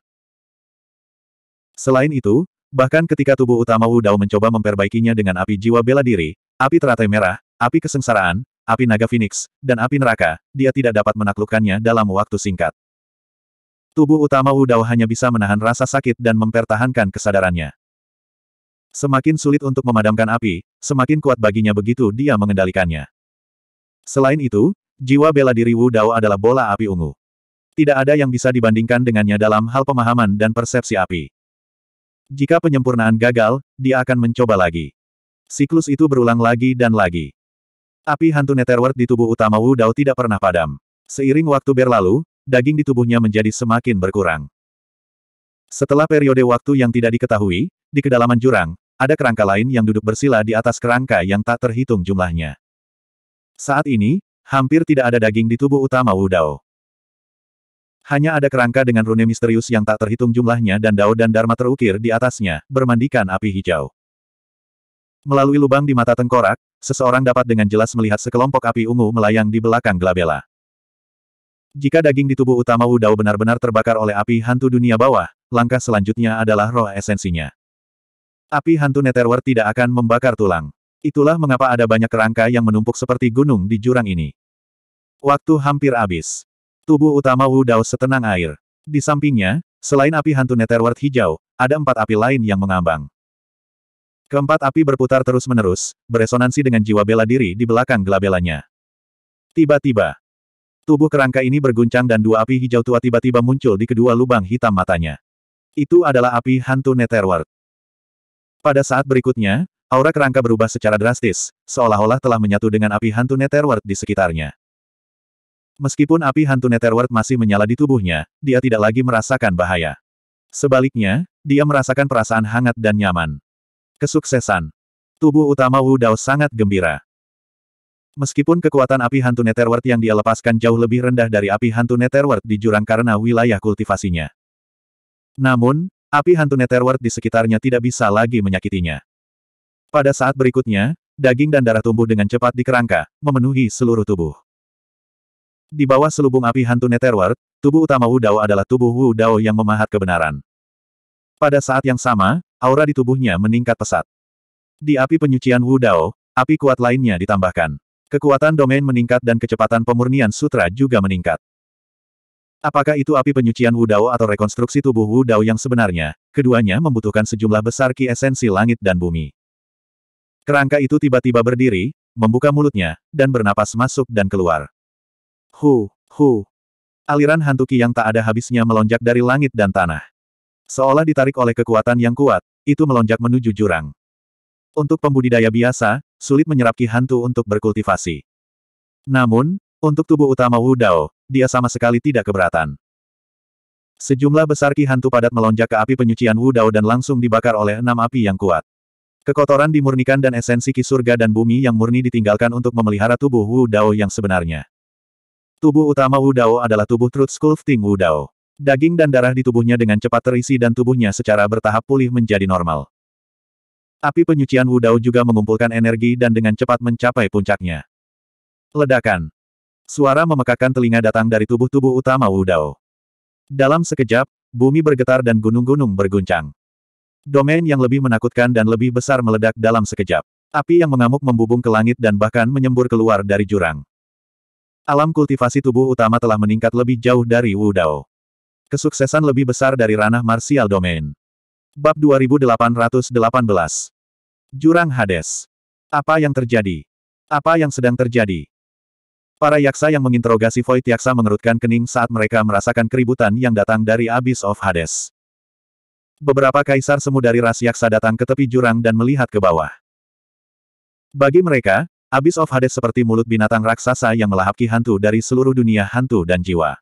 Selain itu, bahkan ketika tubuh utama Wudao mencoba memperbaikinya dengan api jiwa bela diri, api teratai merah, api kesengsaraan, api naga Phoenix, dan api neraka, dia tidak dapat menaklukkannya dalam waktu singkat. Tubuh utama Wu Dao hanya bisa menahan rasa sakit dan mempertahankan kesadarannya. Semakin sulit untuk memadamkan api, semakin kuat baginya begitu dia mengendalikannya. Selain itu, jiwa bela diri Wu Dao adalah bola api ungu. Tidak ada yang bisa dibandingkan dengannya dalam hal pemahaman dan persepsi api. Jika penyempurnaan gagal, dia akan mencoba lagi. Siklus itu berulang lagi dan lagi. Api hantu Netherworld di tubuh utama Wu Dao tidak pernah padam. Seiring waktu berlalu, daging di tubuhnya menjadi semakin berkurang. Setelah periode waktu yang tidak diketahui, di kedalaman jurang, ada kerangka lain yang duduk bersila di atas kerangka yang tak terhitung jumlahnya. Saat ini, hampir tidak ada daging di tubuh utama Wu Dao. Hanya ada kerangka dengan rune misterius yang tak terhitung jumlahnya dan Dao dan Dharma terukir di atasnya, bermandikan api hijau. Melalui lubang di mata tengkorak, seseorang dapat dengan jelas melihat sekelompok api ungu melayang di belakang Glabella. Jika daging di tubuh utama Dao benar-benar terbakar oleh api hantu dunia bawah, langkah selanjutnya adalah roh esensinya. Api hantu Netherworld tidak akan membakar tulang. Itulah mengapa ada banyak kerangka yang menumpuk seperti gunung di jurang ini. Waktu hampir habis. Tubuh utama Dao setenang air. Di sampingnya, selain api hantu Netherworld hijau, ada empat api lain yang mengambang. Keempat api berputar terus-menerus, beresonansi dengan jiwa bela diri di belakang gelabelanya. Tiba-tiba, tubuh kerangka ini berguncang dan dua api hijau tua tiba-tiba muncul di kedua lubang hitam matanya. Itu adalah api hantu Netherworld. Pada saat berikutnya, aura kerangka berubah secara drastis, seolah-olah telah menyatu dengan api hantu Netherworld di sekitarnya. Meskipun api hantu Netherworld masih menyala di tubuhnya, dia tidak lagi merasakan bahaya. Sebaliknya, dia merasakan perasaan hangat dan nyaman. Kesuksesan. Tubuh utama Wu Dao sangat gembira. Meskipun kekuatan api hantu Netherworld yang dia lepaskan jauh lebih rendah dari api hantu Netherworld di jurang karena wilayah kultivasinya. Namun, api hantu Netherworld di sekitarnya tidak bisa lagi menyakitinya. Pada saat berikutnya, daging dan darah tumbuh dengan cepat di kerangka, memenuhi seluruh tubuh. Di bawah selubung api hantu Netherworld, tubuh utama Wu Dao adalah tubuh Wu Dao yang memahat kebenaran. Pada saat yang sama, Aura di tubuhnya meningkat pesat. Di api penyucian Wu Dao, api kuat lainnya ditambahkan. Kekuatan domain meningkat dan kecepatan pemurnian sutra juga meningkat. Apakah itu api penyucian Wu Dao atau rekonstruksi tubuh Wu Dao yang sebenarnya? Keduanya membutuhkan sejumlah besar ki esensi langit dan bumi. Kerangka itu tiba-tiba berdiri, membuka mulutnya, dan bernapas masuk dan keluar. Hu, hu. Aliran hantu ki yang tak ada habisnya melonjak dari langit dan tanah. Seolah ditarik oleh kekuatan yang kuat, itu melonjak menuju jurang. Untuk pembudidaya biasa, sulit menyerap hantu untuk berkultivasi. Namun, untuk tubuh utama Wu Dao, dia sama sekali tidak keberatan. Sejumlah besar ki hantu padat melonjak ke api penyucian Wu Dao dan langsung dibakar oleh enam api yang kuat. Kekotoran dimurnikan dan esensi ki surga dan bumi yang murni ditinggalkan untuk memelihara tubuh Wu Dao yang sebenarnya. Tubuh utama Wu Dao adalah tubuh Truth Sculpting Wu Dao. Daging dan darah di tubuhnya dengan cepat terisi dan tubuhnya secara bertahap pulih menjadi normal. Api penyucian Wudao juga mengumpulkan energi dan dengan cepat mencapai puncaknya. Ledakan. Suara memekakan telinga datang dari tubuh-tubuh utama Wudao. Dalam sekejap, bumi bergetar dan gunung-gunung berguncang. Domain yang lebih menakutkan dan lebih besar meledak dalam sekejap. Api yang mengamuk membubung ke langit dan bahkan menyembur keluar dari jurang. Alam kultivasi tubuh utama telah meningkat lebih jauh dari Wudao. Kesuksesan lebih besar dari ranah martial domain. Bab 2818. Jurang Hades. Apa yang terjadi? Apa yang sedang terjadi? Para yaksa yang menginterogasi Void Yaksa mengerutkan kening saat mereka merasakan keributan yang datang dari Abyss of Hades. Beberapa kaisar semu dari ras yaksa datang ke tepi jurang dan melihat ke bawah. Bagi mereka, Abyss of Hades seperti mulut binatang raksasa yang melahapki hantu dari seluruh dunia hantu dan jiwa.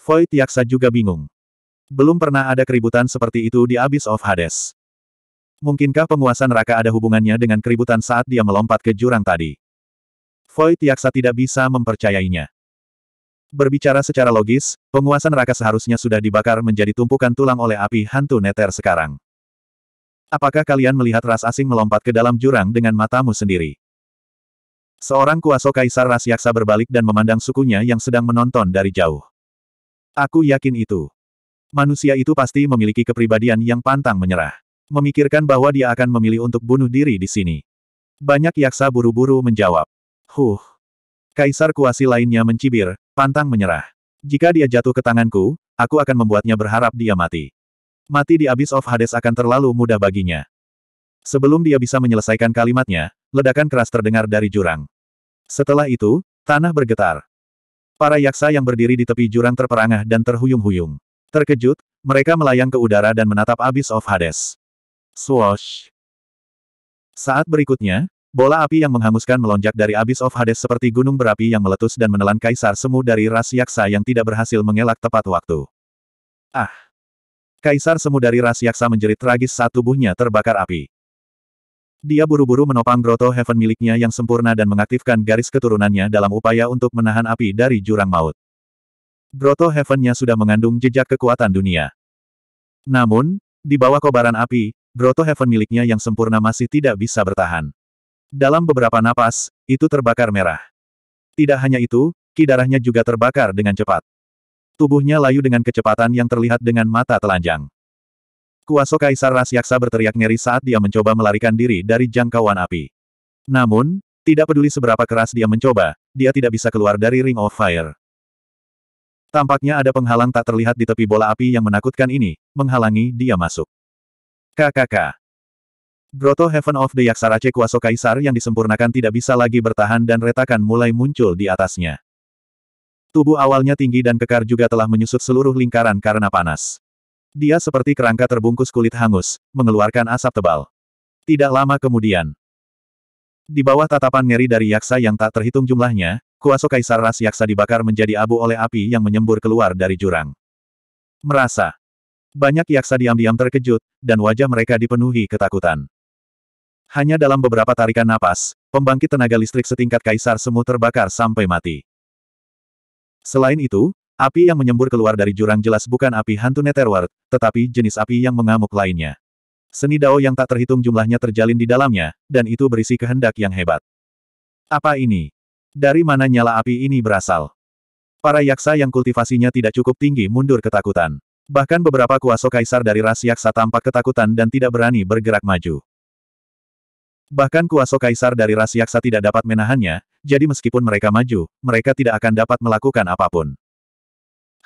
Foy Tiaksa juga bingung. Belum pernah ada keributan seperti itu di Abyss of Hades. Mungkinkah penguasa neraka ada hubungannya dengan keributan saat dia melompat ke jurang tadi? Foy Tiaksa tidak bisa mempercayainya. Berbicara secara logis, penguasa neraka seharusnya sudah dibakar menjadi tumpukan tulang oleh api hantu neter sekarang. Apakah kalian melihat ras asing melompat ke dalam jurang dengan matamu sendiri? Seorang kuasa kaisar ras yaksa berbalik dan memandang sukunya yang sedang menonton dari jauh. Aku yakin itu. Manusia itu pasti memiliki kepribadian yang pantang menyerah. Memikirkan bahwa dia akan memilih untuk bunuh diri di sini. Banyak yaksa buru-buru menjawab. Huh. Kaisar kuasi lainnya mencibir, pantang menyerah. Jika dia jatuh ke tanganku, aku akan membuatnya berharap dia mati. Mati di Abyss of Hades akan terlalu mudah baginya. Sebelum dia bisa menyelesaikan kalimatnya, ledakan keras terdengar dari jurang. Setelah itu, tanah bergetar. Para yaksa yang berdiri di tepi jurang terperangah dan terhuyung-huyung. Terkejut, mereka melayang ke udara dan menatap Abyss of Hades. Swoosh! Saat berikutnya, bola api yang menghanguskan melonjak dari Abyss of Hades seperti gunung berapi yang meletus dan menelan kaisar semu dari ras yaksa yang tidak berhasil mengelak tepat waktu. Ah! Kaisar semu dari ras yaksa menjerit tragis saat tubuhnya terbakar api. Dia buru-buru menopang Groto Heaven miliknya yang sempurna dan mengaktifkan garis keturunannya dalam upaya untuk menahan api dari jurang maut. Grotto Heavennya sudah mengandung jejak kekuatan dunia. Namun, di bawah kobaran api, Groto Heaven miliknya yang sempurna masih tidak bisa bertahan. Dalam beberapa napas, itu terbakar merah. Tidak hanya itu, kidarahnya juga terbakar dengan cepat. Tubuhnya layu dengan kecepatan yang terlihat dengan mata telanjang. Kuasa Kaisar Rasyaksa berteriak ngeri saat dia mencoba melarikan diri dari jangkauan api. Namun, tidak peduli seberapa keras dia mencoba, dia tidak bisa keluar dari Ring of Fire. Tampaknya ada penghalang tak terlihat di tepi bola api yang menakutkan ini, menghalangi dia masuk. KKK. Broto Heaven of the Yaksarace Kuasa Kaisar yang disempurnakan tidak bisa lagi bertahan dan retakan mulai muncul di atasnya. Tubuh awalnya tinggi dan kekar juga telah menyusut seluruh lingkaran karena panas. Dia seperti kerangka terbungkus kulit hangus, mengeluarkan asap tebal. Tidak lama kemudian. Di bawah tatapan ngeri dari yaksa yang tak terhitung jumlahnya, kuasa kaisar ras yaksa dibakar menjadi abu oleh api yang menyembur keluar dari jurang. Merasa. Banyak yaksa diam-diam terkejut, dan wajah mereka dipenuhi ketakutan. Hanya dalam beberapa tarikan napas, pembangkit tenaga listrik setingkat kaisar semu terbakar sampai mati. Selain itu, Api yang menyembur keluar dari jurang jelas bukan api hantu Netherworld, tetapi jenis api yang mengamuk lainnya. Seni dao yang tak terhitung jumlahnya terjalin di dalamnya, dan itu berisi kehendak yang hebat. Apa ini? Dari mana nyala api ini berasal? Para yaksa yang kultivasinya tidak cukup tinggi mundur ketakutan. Bahkan beberapa kuasa kaisar dari ras yaksa tampak ketakutan dan tidak berani bergerak maju. Bahkan kuasa kaisar dari ras yaksa tidak dapat menahannya, jadi meskipun mereka maju, mereka tidak akan dapat melakukan apapun.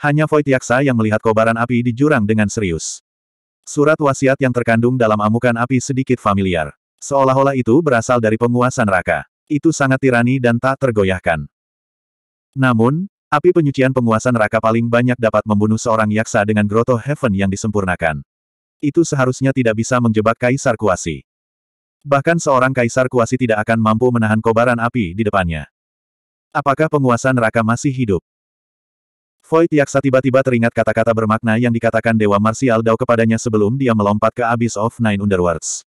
Hanya Void Yaksa yang melihat kobaran api di jurang dengan serius. Surat wasiat yang terkandung dalam amukan api sedikit familiar. Seolah-olah itu berasal dari penguasa neraka. Itu sangat tirani dan tak tergoyahkan. Namun, api penyucian penguasa neraka paling banyak dapat membunuh seorang yaksa dengan Grotto Heaven yang disempurnakan. Itu seharusnya tidak bisa menjebak Kaisar Kuasi. Bahkan seorang Kaisar Kuasi tidak akan mampu menahan kobaran api di depannya. Apakah penguasa neraka masih hidup? Void Yaksa tiba-tiba teringat kata-kata bermakna yang dikatakan Dewa Martial Dao kepadanya sebelum dia melompat ke Abyss of Nine Underworlds.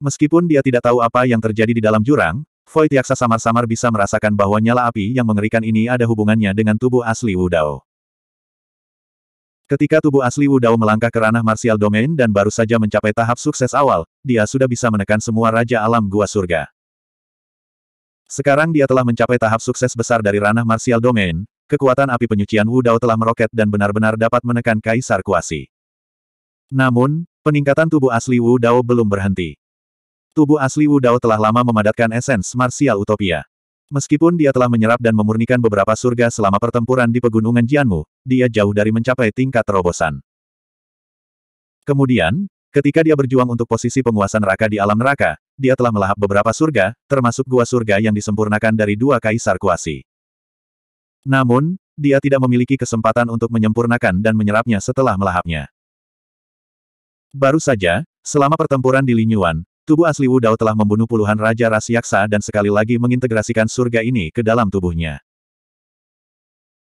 Meskipun dia tidak tahu apa yang terjadi di dalam jurang, Void Yaksa samar-samar bisa merasakan bahwa nyala api yang mengerikan ini ada hubungannya dengan tubuh asli Wu Dao. Ketika tubuh asli Wu Dao melangkah ke ranah martial domain dan baru saja mencapai tahap sukses awal, dia sudah bisa menekan semua Raja Alam Gua Surga. Sekarang dia telah mencapai tahap sukses besar dari ranah martial domain, kekuatan api penyucian Wu Dao telah meroket dan benar-benar dapat menekan Kaisar Kuasi. Namun, peningkatan tubuh asli Wu Dao belum berhenti. Tubuh asli Wu Dao telah lama memadatkan esens marsial utopia. Meskipun dia telah menyerap dan memurnikan beberapa surga selama pertempuran di pegunungan Jianmu, dia jauh dari mencapai tingkat terobosan. Kemudian, ketika dia berjuang untuk posisi penguasa neraka di alam neraka, dia telah melahap beberapa surga, termasuk gua surga yang disempurnakan dari dua kaisar kuasi. Namun, dia tidak memiliki kesempatan untuk menyempurnakan dan menyerapnya setelah melahapnya. Baru saja, selama pertempuran di Linyuan, tubuh asli Wu Dao telah membunuh puluhan raja ras yaksa dan sekali lagi mengintegrasikan surga ini ke dalam tubuhnya.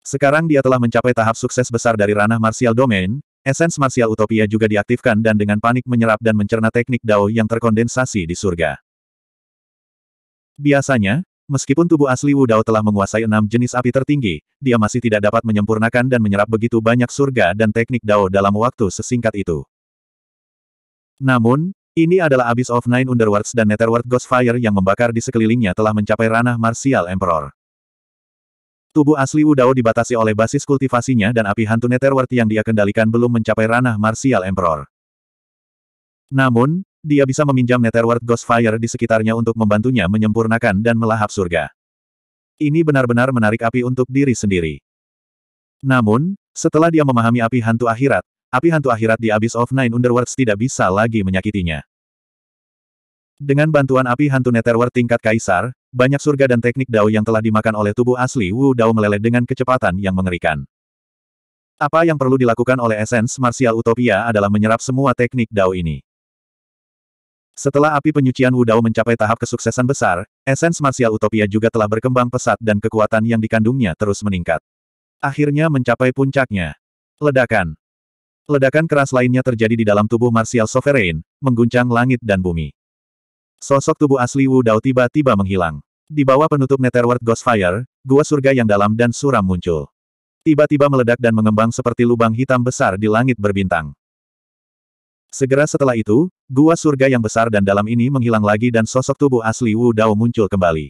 Sekarang dia telah mencapai tahap sukses besar dari ranah martial domain, esens martial utopia juga diaktifkan dan dengan panik menyerap dan mencerna teknik Dao yang terkondensasi di surga. Biasanya, Meskipun tubuh asli Wu Dao telah menguasai enam jenis api tertinggi, dia masih tidak dapat menyempurnakan dan menyerap begitu banyak surga dan teknik Dao dalam waktu sesingkat itu. Namun, ini adalah Abyss of Nine Underworlds dan Netherworld Ghostfire yang membakar di sekelilingnya telah mencapai ranah Martial Emperor. Tubuh asli Wu Dao dibatasi oleh basis kultivasinya dan api hantu Netherworld yang dia kendalikan belum mencapai ranah Martial Emperor. Namun, dia bisa meminjam Netherworld Ghostfire di sekitarnya untuk membantunya menyempurnakan dan melahap surga. Ini benar-benar menarik api untuk diri sendiri. Namun, setelah dia memahami api hantu akhirat, api hantu akhirat di Abyss of Nine Underworlds tidak bisa lagi menyakitinya. Dengan bantuan api hantu Netherworld tingkat kaisar, banyak surga dan teknik Dao yang telah dimakan oleh tubuh asli Wu Dao meleleh dengan kecepatan yang mengerikan. Apa yang perlu dilakukan oleh esens Martial utopia adalah menyerap semua teknik Dao ini. Setelah api penyucian Wudao mencapai tahap kesuksesan besar, esens marsial utopia juga telah berkembang pesat dan kekuatan yang dikandungnya terus meningkat. Akhirnya mencapai puncaknya. Ledakan. Ledakan keras lainnya terjadi di dalam tubuh marsial sovereign, mengguncang langit dan bumi. Sosok tubuh asli Wudao tiba-tiba menghilang. Di bawah penutup Netherworld Ghostfire, gua surga yang dalam dan suram muncul. Tiba-tiba meledak dan mengembang seperti lubang hitam besar di langit berbintang. Segera setelah itu, Gua surga yang besar dan dalam ini menghilang lagi dan sosok tubuh asli Wu Dao muncul kembali.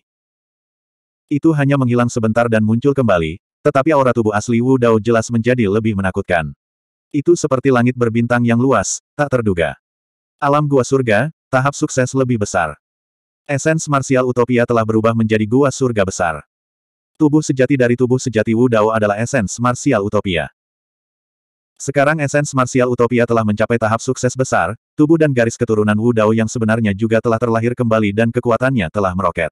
Itu hanya menghilang sebentar dan muncul kembali, tetapi aura tubuh asli Wu Dao jelas menjadi lebih menakutkan. Itu seperti langit berbintang yang luas, tak terduga. Alam gua surga, tahap sukses lebih besar. Esens Marsial Utopia telah berubah menjadi gua surga besar. Tubuh sejati dari tubuh sejati Wu Dao adalah esens Marsial Utopia. Sekarang esens martial utopia telah mencapai tahap sukses besar, tubuh dan garis keturunan Wu Dao yang sebenarnya juga telah terlahir kembali dan kekuatannya telah meroket.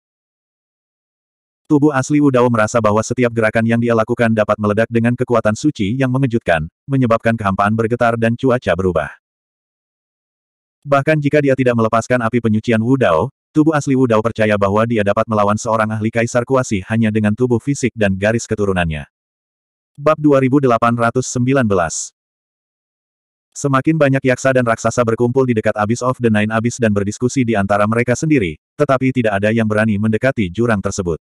Tubuh asli Wu Dao merasa bahwa setiap gerakan yang dia lakukan dapat meledak dengan kekuatan suci yang mengejutkan, menyebabkan kehampaan bergetar dan cuaca berubah. Bahkan jika dia tidak melepaskan api penyucian Wu Dao, tubuh asli Wu Dao percaya bahwa dia dapat melawan seorang ahli kaisar kuasi hanya dengan tubuh fisik dan garis keturunannya. Bab 2819 Semakin banyak yaksa dan raksasa berkumpul di dekat Abyss of the Nine Abyss dan berdiskusi di antara mereka sendiri, tetapi tidak ada yang berani mendekati jurang tersebut.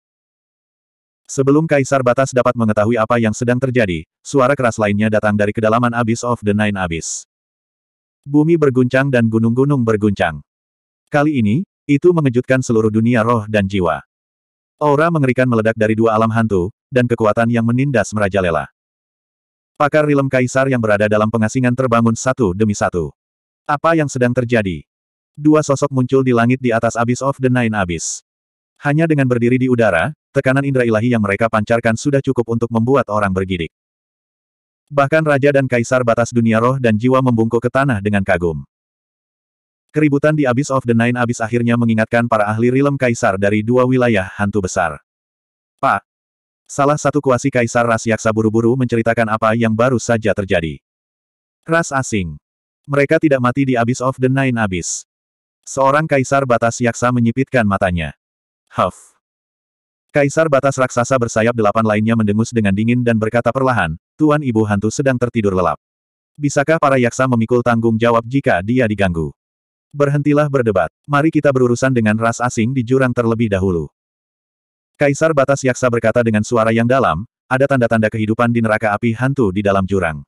Sebelum Kaisar Batas dapat mengetahui apa yang sedang terjadi, suara keras lainnya datang dari kedalaman Abyss of the Nine Abyss. Bumi berguncang dan gunung-gunung berguncang. Kali ini, itu mengejutkan seluruh dunia roh dan jiwa. Aura mengerikan meledak dari dua alam hantu, dan kekuatan yang menindas merajalela. Pakar rilem kaisar yang berada dalam pengasingan terbangun satu demi satu. Apa yang sedang terjadi? Dua sosok muncul di langit di atas Abyss of the Nine Abyss. Hanya dengan berdiri di udara, tekanan indra ilahi yang mereka pancarkan sudah cukup untuk membuat orang bergidik. Bahkan raja dan kaisar batas dunia roh dan jiwa membungkuk ke tanah dengan kagum. Keributan di Abyss of the Nine Abyss akhirnya mengingatkan para ahli rilem kaisar dari dua wilayah hantu besar. Pak, Salah satu kuasi kaisar ras yaksa buru-buru menceritakan apa yang baru saja terjadi. Ras asing. Mereka tidak mati di Abyss of the Nine Abyss. Seorang kaisar batas yaksa menyipitkan matanya. Huff. Kaisar batas raksasa bersayap delapan lainnya mendengus dengan dingin dan berkata perlahan, Tuan Ibu Hantu sedang tertidur lelap. Bisakah para yaksa memikul tanggung jawab jika dia diganggu? Berhentilah berdebat. Mari kita berurusan dengan ras asing di jurang terlebih dahulu. Kaisar Batas Yaksa berkata dengan suara yang dalam, ada tanda-tanda kehidupan di neraka api hantu di dalam jurang.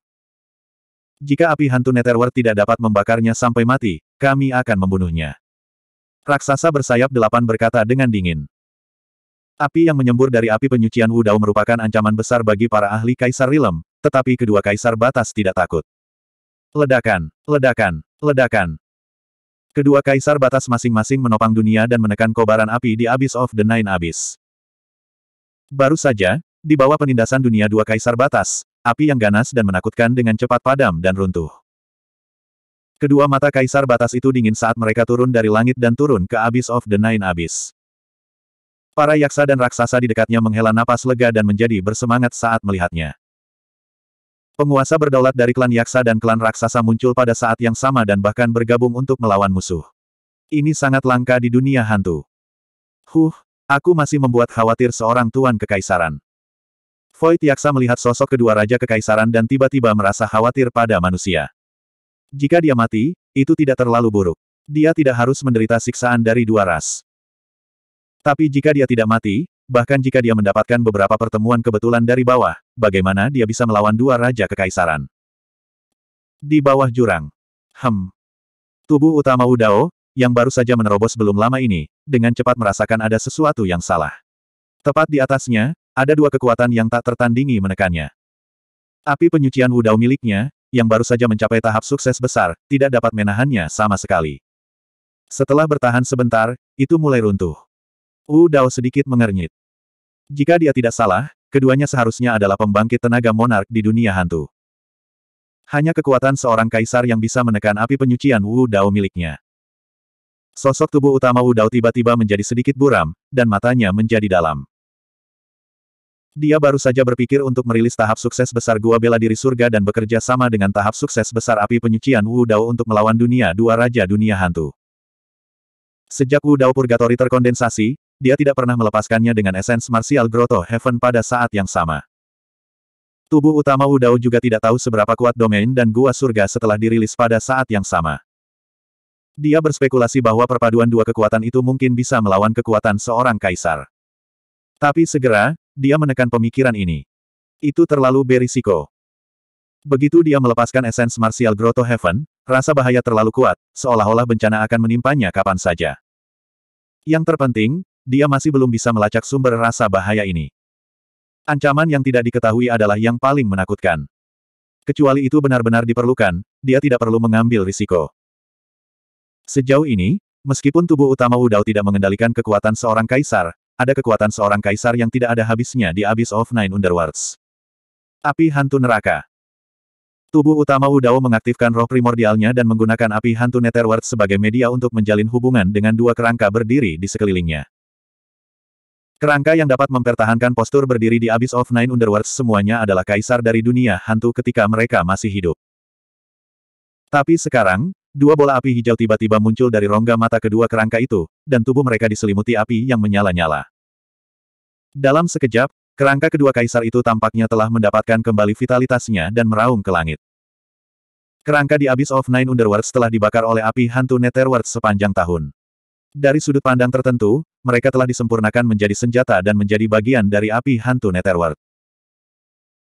Jika api hantu Netherworld tidak dapat membakarnya sampai mati, kami akan membunuhnya. Raksasa bersayap delapan berkata dengan dingin. Api yang menyembur dari api penyucian Wudao merupakan ancaman besar bagi para ahli Kaisar Rilem, tetapi kedua Kaisar Batas tidak takut. Ledakan, ledakan, ledakan. Kedua Kaisar Batas masing-masing menopang dunia dan menekan kobaran api di Abyss of the Nine Abyss. Baru saja, di bawah penindasan dunia dua kaisar batas, api yang ganas dan menakutkan dengan cepat padam dan runtuh. Kedua mata kaisar batas itu dingin saat mereka turun dari langit dan turun ke Abyss of the Nine Abyss. Para yaksa dan raksasa di dekatnya menghela napas lega dan menjadi bersemangat saat melihatnya. Penguasa berdaulat dari klan yaksa dan klan raksasa muncul pada saat yang sama dan bahkan bergabung untuk melawan musuh. Ini sangat langka di dunia hantu. Huh, Aku masih membuat khawatir seorang tuan kekaisaran. Void Yaksa melihat sosok kedua raja kekaisaran dan tiba-tiba merasa khawatir pada manusia. Jika dia mati, itu tidak terlalu buruk. Dia tidak harus menderita siksaan dari dua ras. Tapi jika dia tidak mati, bahkan jika dia mendapatkan beberapa pertemuan kebetulan dari bawah, bagaimana dia bisa melawan dua raja kekaisaran? Di bawah jurang. Hem. Tubuh utama Udao, yang baru saja menerobos belum lama ini, dengan cepat merasakan ada sesuatu yang salah. Tepat di atasnya, ada dua kekuatan yang tak tertandingi menekannya. Api penyucian wudao miliknya, yang baru saja mencapai tahap sukses besar, tidak dapat menahannya sama sekali. Setelah bertahan sebentar, itu mulai runtuh. Wudao sedikit mengernyit. Jika dia tidak salah, keduanya seharusnya adalah pembangkit tenaga monark di dunia hantu. Hanya kekuatan seorang kaisar yang bisa menekan api penyucian Wu Dao miliknya. Sosok tubuh utama Wu Dao tiba-tiba menjadi sedikit buram, dan matanya menjadi dalam. Dia baru saja berpikir untuk merilis tahap sukses besar Gua Bela Diri Surga dan bekerja sama dengan tahap sukses besar api penyucian Wu Dao untuk melawan dunia dua Raja Dunia Hantu. Sejak Wu Dao Purgatory terkondensasi, dia tidak pernah melepaskannya dengan esens martial Grotto Heaven pada saat yang sama. Tubuh utama Wu Dao juga tidak tahu seberapa kuat domain dan Gua Surga setelah dirilis pada saat yang sama. Dia berspekulasi bahwa perpaduan dua kekuatan itu mungkin bisa melawan kekuatan seorang kaisar. Tapi segera, dia menekan pemikiran ini. Itu terlalu berisiko. Begitu dia melepaskan esens Martial Grotto Heaven, rasa bahaya terlalu kuat, seolah-olah bencana akan menimpanya kapan saja. Yang terpenting, dia masih belum bisa melacak sumber rasa bahaya ini. Ancaman yang tidak diketahui adalah yang paling menakutkan. Kecuali itu benar-benar diperlukan, dia tidak perlu mengambil risiko. Sejauh ini, meskipun tubuh utama Wudao tidak mengendalikan kekuatan seorang kaisar, ada kekuatan seorang kaisar yang tidak ada habisnya di Abyss of Nine Underworlds. Api Hantu Neraka Tubuh utama Wudao mengaktifkan roh primordialnya dan menggunakan api hantu Netherworld sebagai media untuk menjalin hubungan dengan dua kerangka berdiri di sekelilingnya. Kerangka yang dapat mempertahankan postur berdiri di Abyss of Nine Underworlds semuanya adalah kaisar dari dunia hantu ketika mereka masih hidup. Tapi sekarang, Dua bola api hijau tiba-tiba muncul dari rongga mata kedua kerangka itu, dan tubuh mereka diselimuti api yang menyala-nyala. Dalam sekejap, kerangka kedua kaisar itu tampaknya telah mendapatkan kembali vitalitasnya dan meraung ke langit. Kerangka di Abyss of Nine Underworld setelah dibakar oleh api hantu Netherworld sepanjang tahun. Dari sudut pandang tertentu, mereka telah disempurnakan menjadi senjata dan menjadi bagian dari api hantu Netherworld.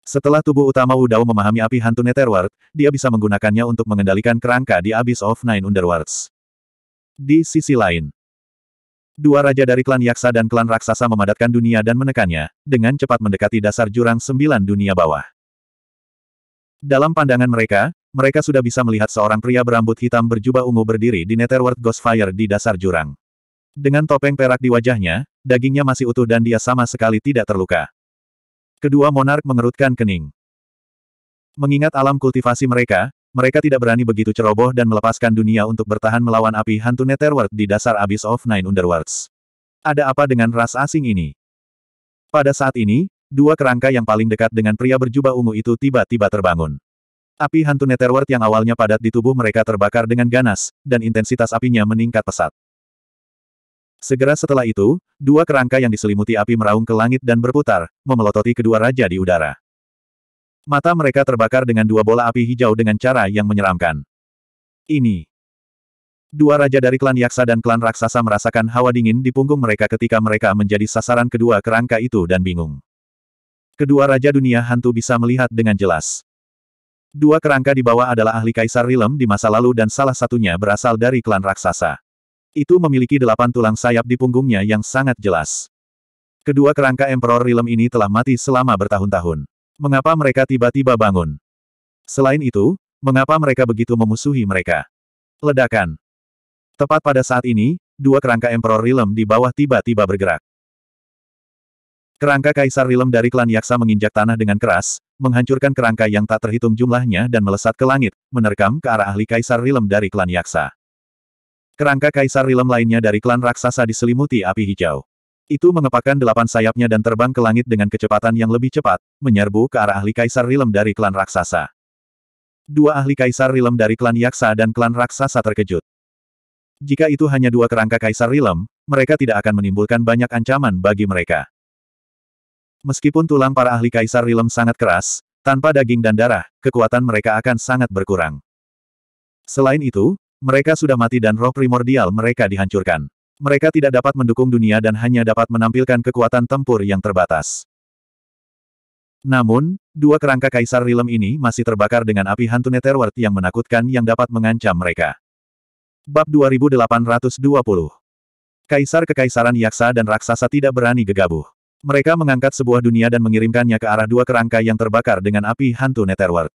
Setelah tubuh utama Dao memahami api hantu Netherworld, dia bisa menggunakannya untuk mengendalikan kerangka di Abyss of Nine Underworlds. Di sisi lain, dua raja dari klan Yaksa dan klan Raksasa memadatkan dunia dan menekannya, dengan cepat mendekati dasar jurang sembilan dunia bawah. Dalam pandangan mereka, mereka sudah bisa melihat seorang pria berambut hitam berjubah ungu berdiri di Netherworld Ghostfire di dasar jurang. Dengan topeng perak di wajahnya, dagingnya masih utuh dan dia sama sekali tidak terluka. Kedua monark mengerutkan kening. Mengingat alam kultivasi mereka, mereka tidak berani begitu ceroboh dan melepaskan dunia untuk bertahan melawan api hantu Netherworld di dasar Abyss of Nine Underworlds. Ada apa dengan ras asing ini? Pada saat ini, dua kerangka yang paling dekat dengan pria berjubah ungu itu tiba-tiba terbangun. Api hantu Netherworld yang awalnya padat di tubuh mereka terbakar dengan ganas, dan intensitas apinya meningkat pesat. Segera setelah itu, dua kerangka yang diselimuti api meraung ke langit dan berputar, memelototi kedua raja di udara. Mata mereka terbakar dengan dua bola api hijau dengan cara yang menyeramkan. Ini. Dua raja dari klan Yaksa dan klan Raksasa merasakan hawa dingin di punggung mereka ketika mereka menjadi sasaran kedua kerangka itu dan bingung. Kedua raja dunia hantu bisa melihat dengan jelas. Dua kerangka di bawah adalah ahli kaisar Rilem di masa lalu dan salah satunya berasal dari klan Raksasa. Itu memiliki delapan tulang sayap di punggungnya yang sangat jelas. Kedua kerangka Emperor Realm ini telah mati selama bertahun-tahun. Mengapa mereka tiba-tiba bangun? Selain itu, mengapa mereka begitu memusuhi mereka? Ledakan. Tepat pada saat ini, dua kerangka Emperor Realm di bawah tiba-tiba bergerak. Kerangka Kaisar Rilem dari klan Yaksa menginjak tanah dengan keras, menghancurkan kerangka yang tak terhitung jumlahnya dan melesat ke langit, menerkam ke arah ahli Kaisar Rilem dari klan Yaksa. Kerangka kaisar rilem lainnya dari klan raksasa diselimuti api hijau. Itu mengepakkan delapan sayapnya dan terbang ke langit dengan kecepatan yang lebih cepat, menyerbu ke arah ahli kaisar rilem dari klan raksasa. Dua ahli kaisar rilem dari klan yaksa dan klan raksasa terkejut. Jika itu hanya dua kerangka kaisar rilem, mereka tidak akan menimbulkan banyak ancaman bagi mereka. Meskipun tulang para ahli kaisar rilem sangat keras, tanpa daging dan darah, kekuatan mereka akan sangat berkurang. Selain itu, mereka sudah mati dan roh primordial mereka dihancurkan. Mereka tidak dapat mendukung dunia dan hanya dapat menampilkan kekuatan tempur yang terbatas. Namun, dua kerangka kaisar rilem ini masih terbakar dengan api hantu Netherworld yang menakutkan yang dapat mengancam mereka. Bab 2820 Kaisar Kekaisaran Yaksa dan Raksasa tidak berani gegabah. Mereka mengangkat sebuah dunia dan mengirimkannya ke arah dua kerangka yang terbakar dengan api hantu Netherworld.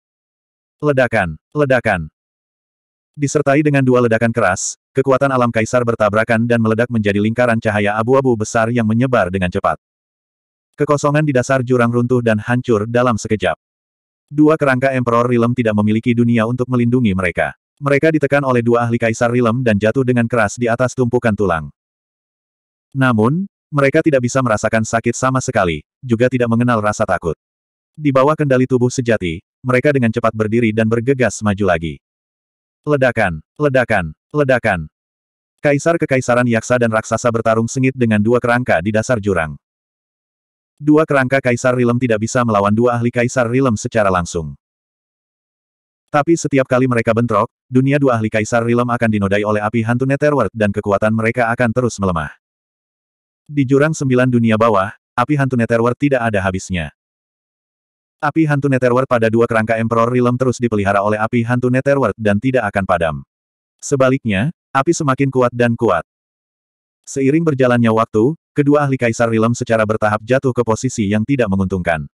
Ledakan, ledakan, Disertai dengan dua ledakan keras, kekuatan alam kaisar bertabrakan dan meledak menjadi lingkaran cahaya abu-abu besar yang menyebar dengan cepat. Kekosongan di dasar jurang runtuh dan hancur dalam sekejap. Dua kerangka Emperor Rilem tidak memiliki dunia untuk melindungi mereka. Mereka ditekan oleh dua ahli kaisar Rilem dan jatuh dengan keras di atas tumpukan tulang. Namun, mereka tidak bisa merasakan sakit sama sekali, juga tidak mengenal rasa takut. Di bawah kendali tubuh sejati, mereka dengan cepat berdiri dan bergegas maju lagi. Ledakan, ledakan, ledakan. Kaisar kekaisaran Yaksa dan Raksasa bertarung sengit dengan dua kerangka di dasar jurang. Dua kerangka Kaisar Rilem tidak bisa melawan dua ahli Kaisar Rilem secara langsung. Tapi setiap kali mereka bentrok, dunia dua ahli Kaisar Rilem akan dinodai oleh api hantu Netherworld dan kekuatan mereka akan terus melemah. Di jurang sembilan dunia bawah, api hantu Netherworld tidak ada habisnya. Api hantu Netherworld pada dua kerangka Emperor Realm terus dipelihara oleh api hantu Netherworld dan tidak akan padam. Sebaliknya, api semakin kuat dan kuat. Seiring berjalannya waktu, kedua ahli Kaisar Realm secara bertahap jatuh ke posisi yang tidak menguntungkan.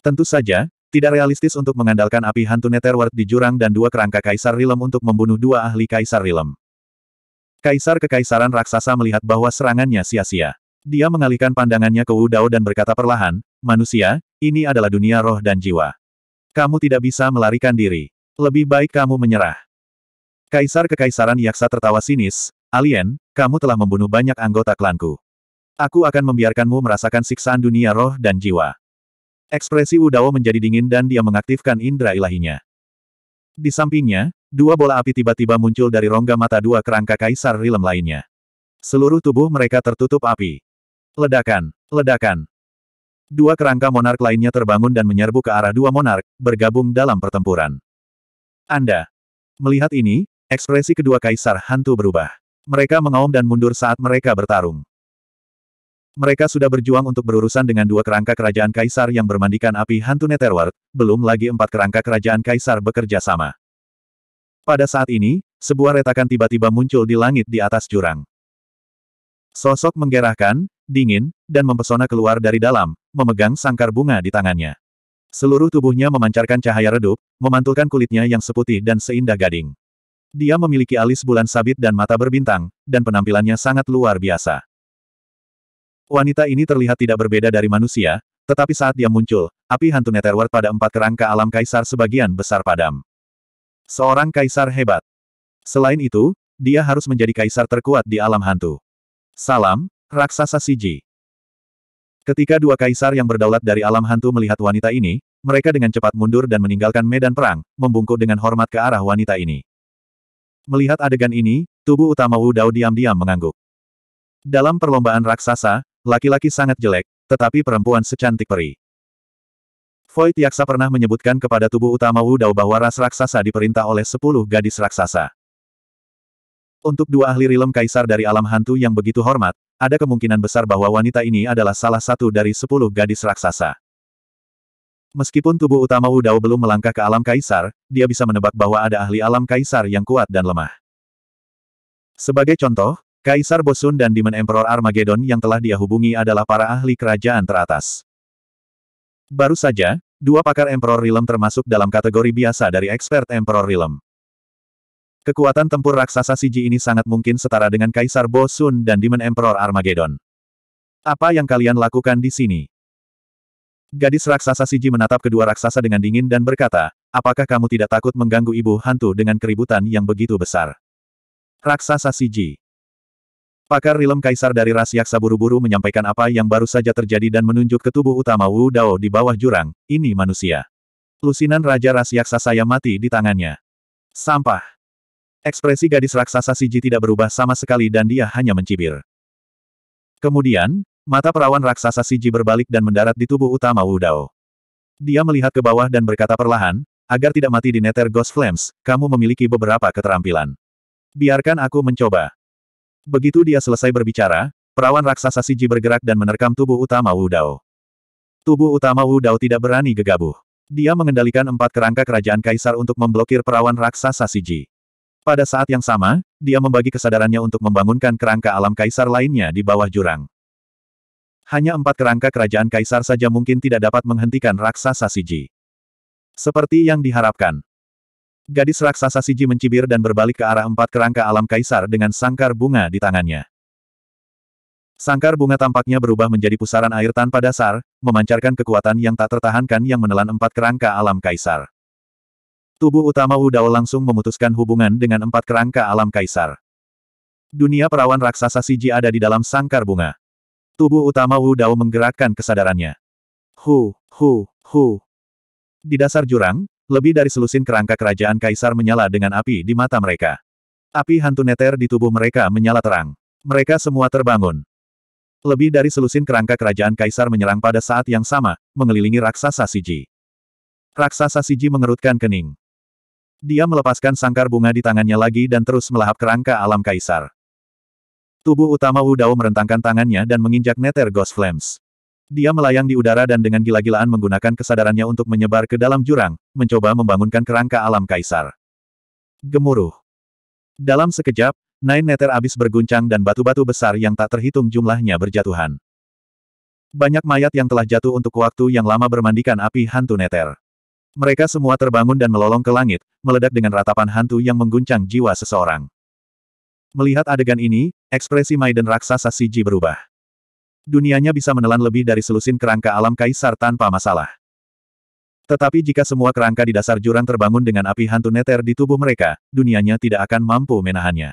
Tentu saja, tidak realistis untuk mengandalkan api hantu Netherworld di jurang dan dua kerangka Kaisar Realm untuk membunuh dua ahli Kaisar Realm. Kaisar Kekaisaran Raksasa melihat bahwa serangannya sia-sia. Dia mengalihkan pandangannya ke Wu Dao dan berkata perlahan, Manusia, ini adalah dunia roh dan jiwa. Kamu tidak bisa melarikan diri. Lebih baik kamu menyerah. Kaisar Kekaisaran Yaksa tertawa sinis, Alien, kamu telah membunuh banyak anggota klanku. Aku akan membiarkanmu merasakan siksaan dunia roh dan jiwa. Ekspresi Udawo menjadi dingin dan dia mengaktifkan indera ilahinya. Di sampingnya, dua bola api tiba-tiba muncul dari rongga mata dua kerangka kaisar rilem lainnya. Seluruh tubuh mereka tertutup api. Ledakan, ledakan, Dua kerangka monark lainnya terbangun dan menyerbu ke arah dua monark, bergabung dalam pertempuran. Anda. Melihat ini, ekspresi kedua kaisar hantu berubah. Mereka mengaum dan mundur saat mereka bertarung. Mereka sudah berjuang untuk berurusan dengan dua kerangka kerajaan kaisar yang bermandikan api hantu Netherworld, belum lagi empat kerangka kerajaan kaisar bekerja sama. Pada saat ini, sebuah retakan tiba-tiba muncul di langit di atas jurang. Sosok menggerahkan, dingin, dan mempesona keluar dari dalam, memegang sangkar bunga di tangannya. Seluruh tubuhnya memancarkan cahaya redup, memantulkan kulitnya yang seputih dan seindah gading. Dia memiliki alis bulan sabit dan mata berbintang, dan penampilannya sangat luar biasa. Wanita ini terlihat tidak berbeda dari manusia, tetapi saat dia muncul, api hantu Netherworld pada empat kerangka alam kaisar sebagian besar padam. Seorang kaisar hebat. Selain itu, dia harus menjadi kaisar terkuat di alam hantu. Salam, Raksasa Siji. Ketika dua kaisar yang berdaulat dari alam hantu melihat wanita ini, mereka dengan cepat mundur dan meninggalkan medan perang, membungkuk dengan hormat ke arah wanita ini. Melihat adegan ini, tubuh utama Wu Dao diam-diam mengangguk. Dalam perlombaan raksasa, laki-laki sangat jelek, tetapi perempuan secantik peri. Void Yaksa pernah menyebutkan kepada tubuh utama Wu Dao bahwa ras raksasa diperintah oleh sepuluh gadis raksasa. Untuk dua ahli rilem kaisar dari alam hantu yang begitu hormat, ada kemungkinan besar bahwa wanita ini adalah salah satu dari sepuluh gadis raksasa. Meskipun tubuh utama Dao belum melangkah ke alam kaisar, dia bisa menebak bahwa ada ahli alam kaisar yang kuat dan lemah. Sebagai contoh, Kaisar Bosun dan Demon Emperor Armageddon yang telah dia hubungi adalah para ahli kerajaan teratas. Baru saja, dua pakar Emperor Realm termasuk dalam kategori biasa dari expert Emperor Realm. Kekuatan tempur raksasa Siji ini sangat mungkin setara dengan Kaisar Bosun dan Demon Emperor Armageddon. Apa yang kalian lakukan di sini? Gadis raksasa Siji menatap kedua raksasa dengan dingin dan berkata, apakah kamu tidak takut mengganggu ibu hantu dengan keributan yang begitu besar? Raksasa Siji Pakar rilem kaisar dari ras yaksa buru-buru menyampaikan apa yang baru saja terjadi dan menunjuk ke tubuh utama Wu Dao di bawah jurang, ini manusia. Lusinan Raja Ras Yaksa saya mati di tangannya. Sampah. Ekspresi gadis raksasa Siji tidak berubah sama sekali dan dia hanya mencibir. Kemudian, mata perawan raksasa Siji berbalik dan mendarat di tubuh utama Wu Dao. Dia melihat ke bawah dan berkata perlahan, agar tidak mati di Nether Ghost Flames, kamu memiliki beberapa keterampilan. Biarkan aku mencoba. Begitu dia selesai berbicara, perawan raksasa Siji bergerak dan menerkam tubuh utama Wu Dao. Tubuh utama Wu Dao tidak berani gegabah. Dia mengendalikan empat kerangka kerajaan kaisar untuk memblokir perawan raksasa Siji. Pada saat yang sama, dia membagi kesadarannya untuk membangunkan kerangka alam kaisar lainnya di bawah jurang. Hanya empat kerangka kerajaan kaisar saja mungkin tidak dapat menghentikan raksasa Siji. Seperti yang diharapkan. Gadis raksasa Siji mencibir dan berbalik ke arah empat kerangka alam kaisar dengan sangkar bunga di tangannya. Sangkar bunga tampaknya berubah menjadi pusaran air tanpa dasar, memancarkan kekuatan yang tak tertahankan yang menelan empat kerangka alam kaisar. Tubuh utama Dao langsung memutuskan hubungan dengan empat kerangka alam kaisar. Dunia perawan raksasa Siji ada di dalam sangkar bunga. Tubuh utama Dao menggerakkan kesadarannya. Hu, hu, hu. Di dasar jurang, lebih dari selusin kerangka kerajaan kaisar menyala dengan api di mata mereka. Api hantu neter di tubuh mereka menyala terang. Mereka semua terbangun. Lebih dari selusin kerangka kerajaan kaisar menyerang pada saat yang sama, mengelilingi raksasa Siji. Raksasa Siji mengerutkan kening. Dia melepaskan sangkar bunga di tangannya lagi dan terus melahap kerangka alam kaisar. Tubuh utama Wu Dao merentangkan tangannya dan menginjak Netter Ghost Flames. Dia melayang di udara dan dengan gila-gilaan menggunakan kesadarannya untuk menyebar ke dalam jurang, mencoba membangunkan kerangka alam kaisar. Gemuruh. Dalam sekejap, Nine Netter abis berguncang dan batu-batu besar yang tak terhitung jumlahnya berjatuhan. Banyak mayat yang telah jatuh untuk waktu yang lama bermandikan api hantu Netter. Mereka semua terbangun dan melolong ke langit, meledak dengan ratapan hantu yang mengguncang jiwa seseorang. Melihat adegan ini, ekspresi Maiden raksasa Siji berubah. Dunianya bisa menelan lebih dari selusin kerangka alam kaisar tanpa masalah. Tetapi jika semua kerangka di dasar jurang terbangun dengan api hantu neter di tubuh mereka, dunianya tidak akan mampu menahannya.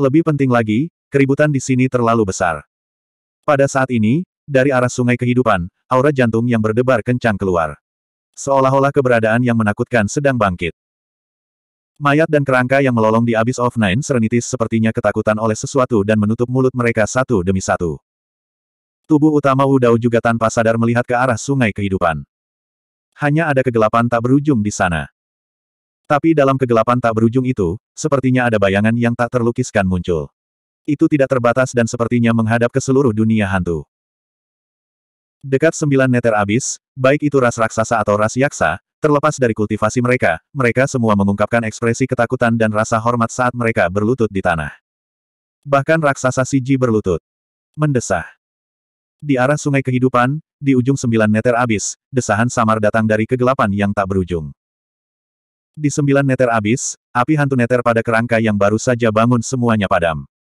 Lebih penting lagi, keributan di sini terlalu besar. Pada saat ini, dari arah sungai kehidupan, aura jantung yang berdebar kencang keluar seolah-olah keberadaan yang menakutkan sedang bangkit. Mayat dan kerangka yang melolong di Abyss of Nine serenitis sepertinya ketakutan oleh sesuatu dan menutup mulut mereka satu demi satu. Tubuh utama Wudao juga tanpa sadar melihat ke arah sungai kehidupan. Hanya ada kegelapan tak berujung di sana. Tapi dalam kegelapan tak berujung itu, sepertinya ada bayangan yang tak terlukiskan muncul. Itu tidak terbatas dan sepertinya menghadap ke seluruh dunia hantu. Dekat sembilan neter abis, baik itu ras raksasa atau ras yaksa, terlepas dari kultivasi mereka, mereka semua mengungkapkan ekspresi ketakutan dan rasa hormat saat mereka berlutut di tanah. Bahkan raksasa Siji berlutut. Mendesah. Di arah sungai kehidupan, di ujung sembilan neter abis, desahan samar datang dari kegelapan yang tak berujung. Di sembilan neter abis, api hantu neter pada kerangka yang baru saja bangun semuanya padam.